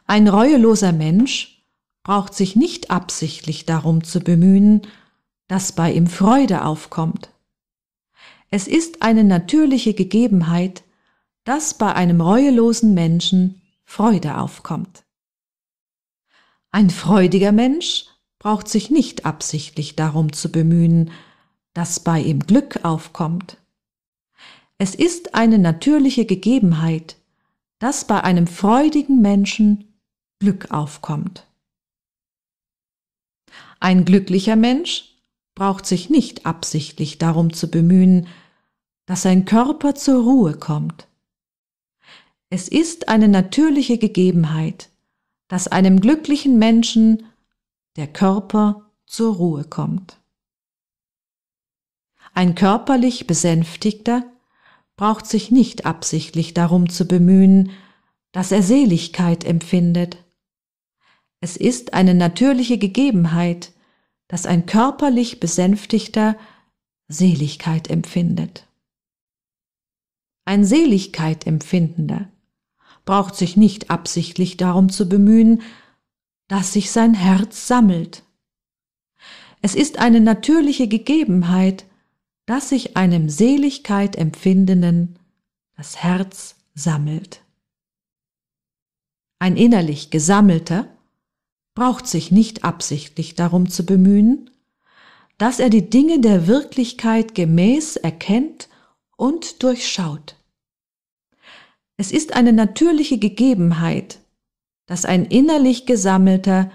Ein reueloser Mensch braucht sich nicht absichtlich darum zu bemühen, dass bei ihm Freude aufkommt. Es ist eine natürliche Gegebenheit, dass bei einem reuelosen Menschen Freude aufkommt. Ein freudiger Mensch braucht sich nicht absichtlich darum zu bemühen, dass bei ihm Glück aufkommt. Es ist eine natürliche Gegebenheit, dass bei einem freudigen Menschen Glück aufkommt. Ein glücklicher Mensch braucht sich nicht absichtlich darum zu bemühen, dass sein Körper zur Ruhe kommt. Es ist eine natürliche Gegebenheit, dass einem glücklichen Menschen der Körper zur Ruhe kommt. Ein körperlich Besänftigter braucht sich nicht absichtlich darum zu bemühen, dass er Seligkeit empfindet. Es ist eine natürliche Gegebenheit, das ein körperlich besänftigter Seligkeit empfindet. Ein Seligkeit empfindender braucht sich nicht absichtlich darum zu bemühen, dass sich sein Herz sammelt. Es ist eine natürliche Gegebenheit, dass sich einem Seligkeit empfindenden das Herz sammelt. Ein innerlich gesammelter braucht sich nicht absichtlich darum zu bemühen, dass er die Dinge der Wirklichkeit gemäß erkennt und durchschaut. Es ist eine natürliche Gegebenheit, dass ein innerlich gesammelter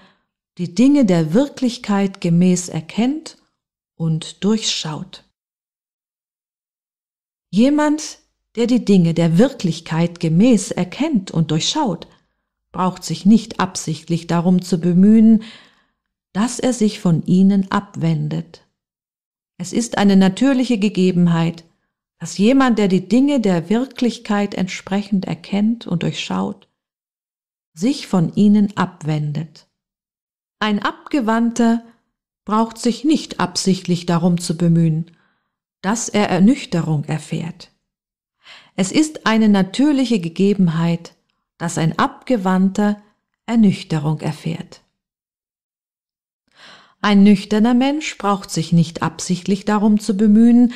die Dinge der Wirklichkeit gemäß erkennt und durchschaut. Jemand, der die Dinge der Wirklichkeit gemäß erkennt und durchschaut, braucht sich nicht absichtlich darum zu bemühen, dass er sich von ihnen abwendet. Es ist eine natürliche Gegebenheit, dass jemand, der die Dinge der Wirklichkeit entsprechend erkennt und durchschaut, sich von ihnen abwendet. Ein Abgewandter braucht sich nicht absichtlich darum zu bemühen, dass er Ernüchterung erfährt. Es ist eine natürliche Gegebenheit, dass ein Abgewandter Ernüchterung erfährt. Ein nüchterner Mensch braucht sich nicht absichtlich darum zu bemühen,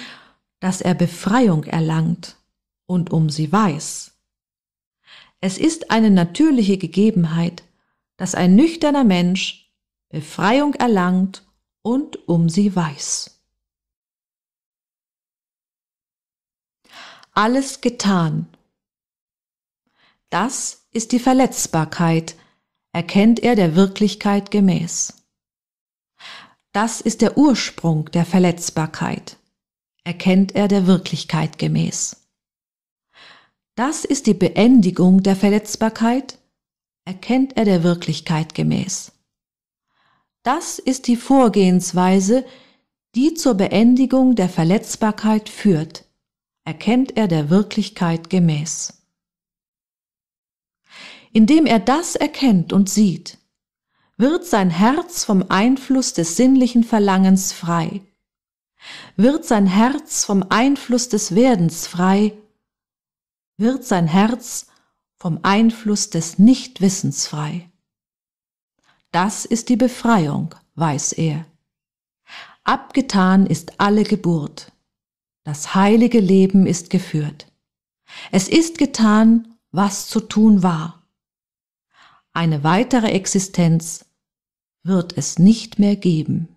dass er Befreiung erlangt und um sie weiß. Es ist eine natürliche Gegebenheit, dass ein nüchterner Mensch Befreiung erlangt und um sie weiß. Alles getan, das ist die Verletzbarkeit, erkennt er der Wirklichkeit gemäß. Das ist der Ursprung der Verletzbarkeit, erkennt er der Wirklichkeit gemäß. Das ist die Beendigung der Verletzbarkeit, erkennt er der Wirklichkeit gemäß. Das ist die Vorgehensweise, die zur Beendigung der Verletzbarkeit führt, erkennt er der Wirklichkeit gemäß. Indem er das erkennt und sieht, wird sein Herz vom Einfluss des sinnlichen Verlangens frei, wird sein Herz vom Einfluss des Werdens frei, wird sein Herz vom Einfluss des Nichtwissens frei. Das ist die Befreiung, weiß er. Abgetan ist alle Geburt. Das heilige Leben ist geführt. Es ist getan, was zu tun war. Eine weitere Existenz wird es nicht mehr geben.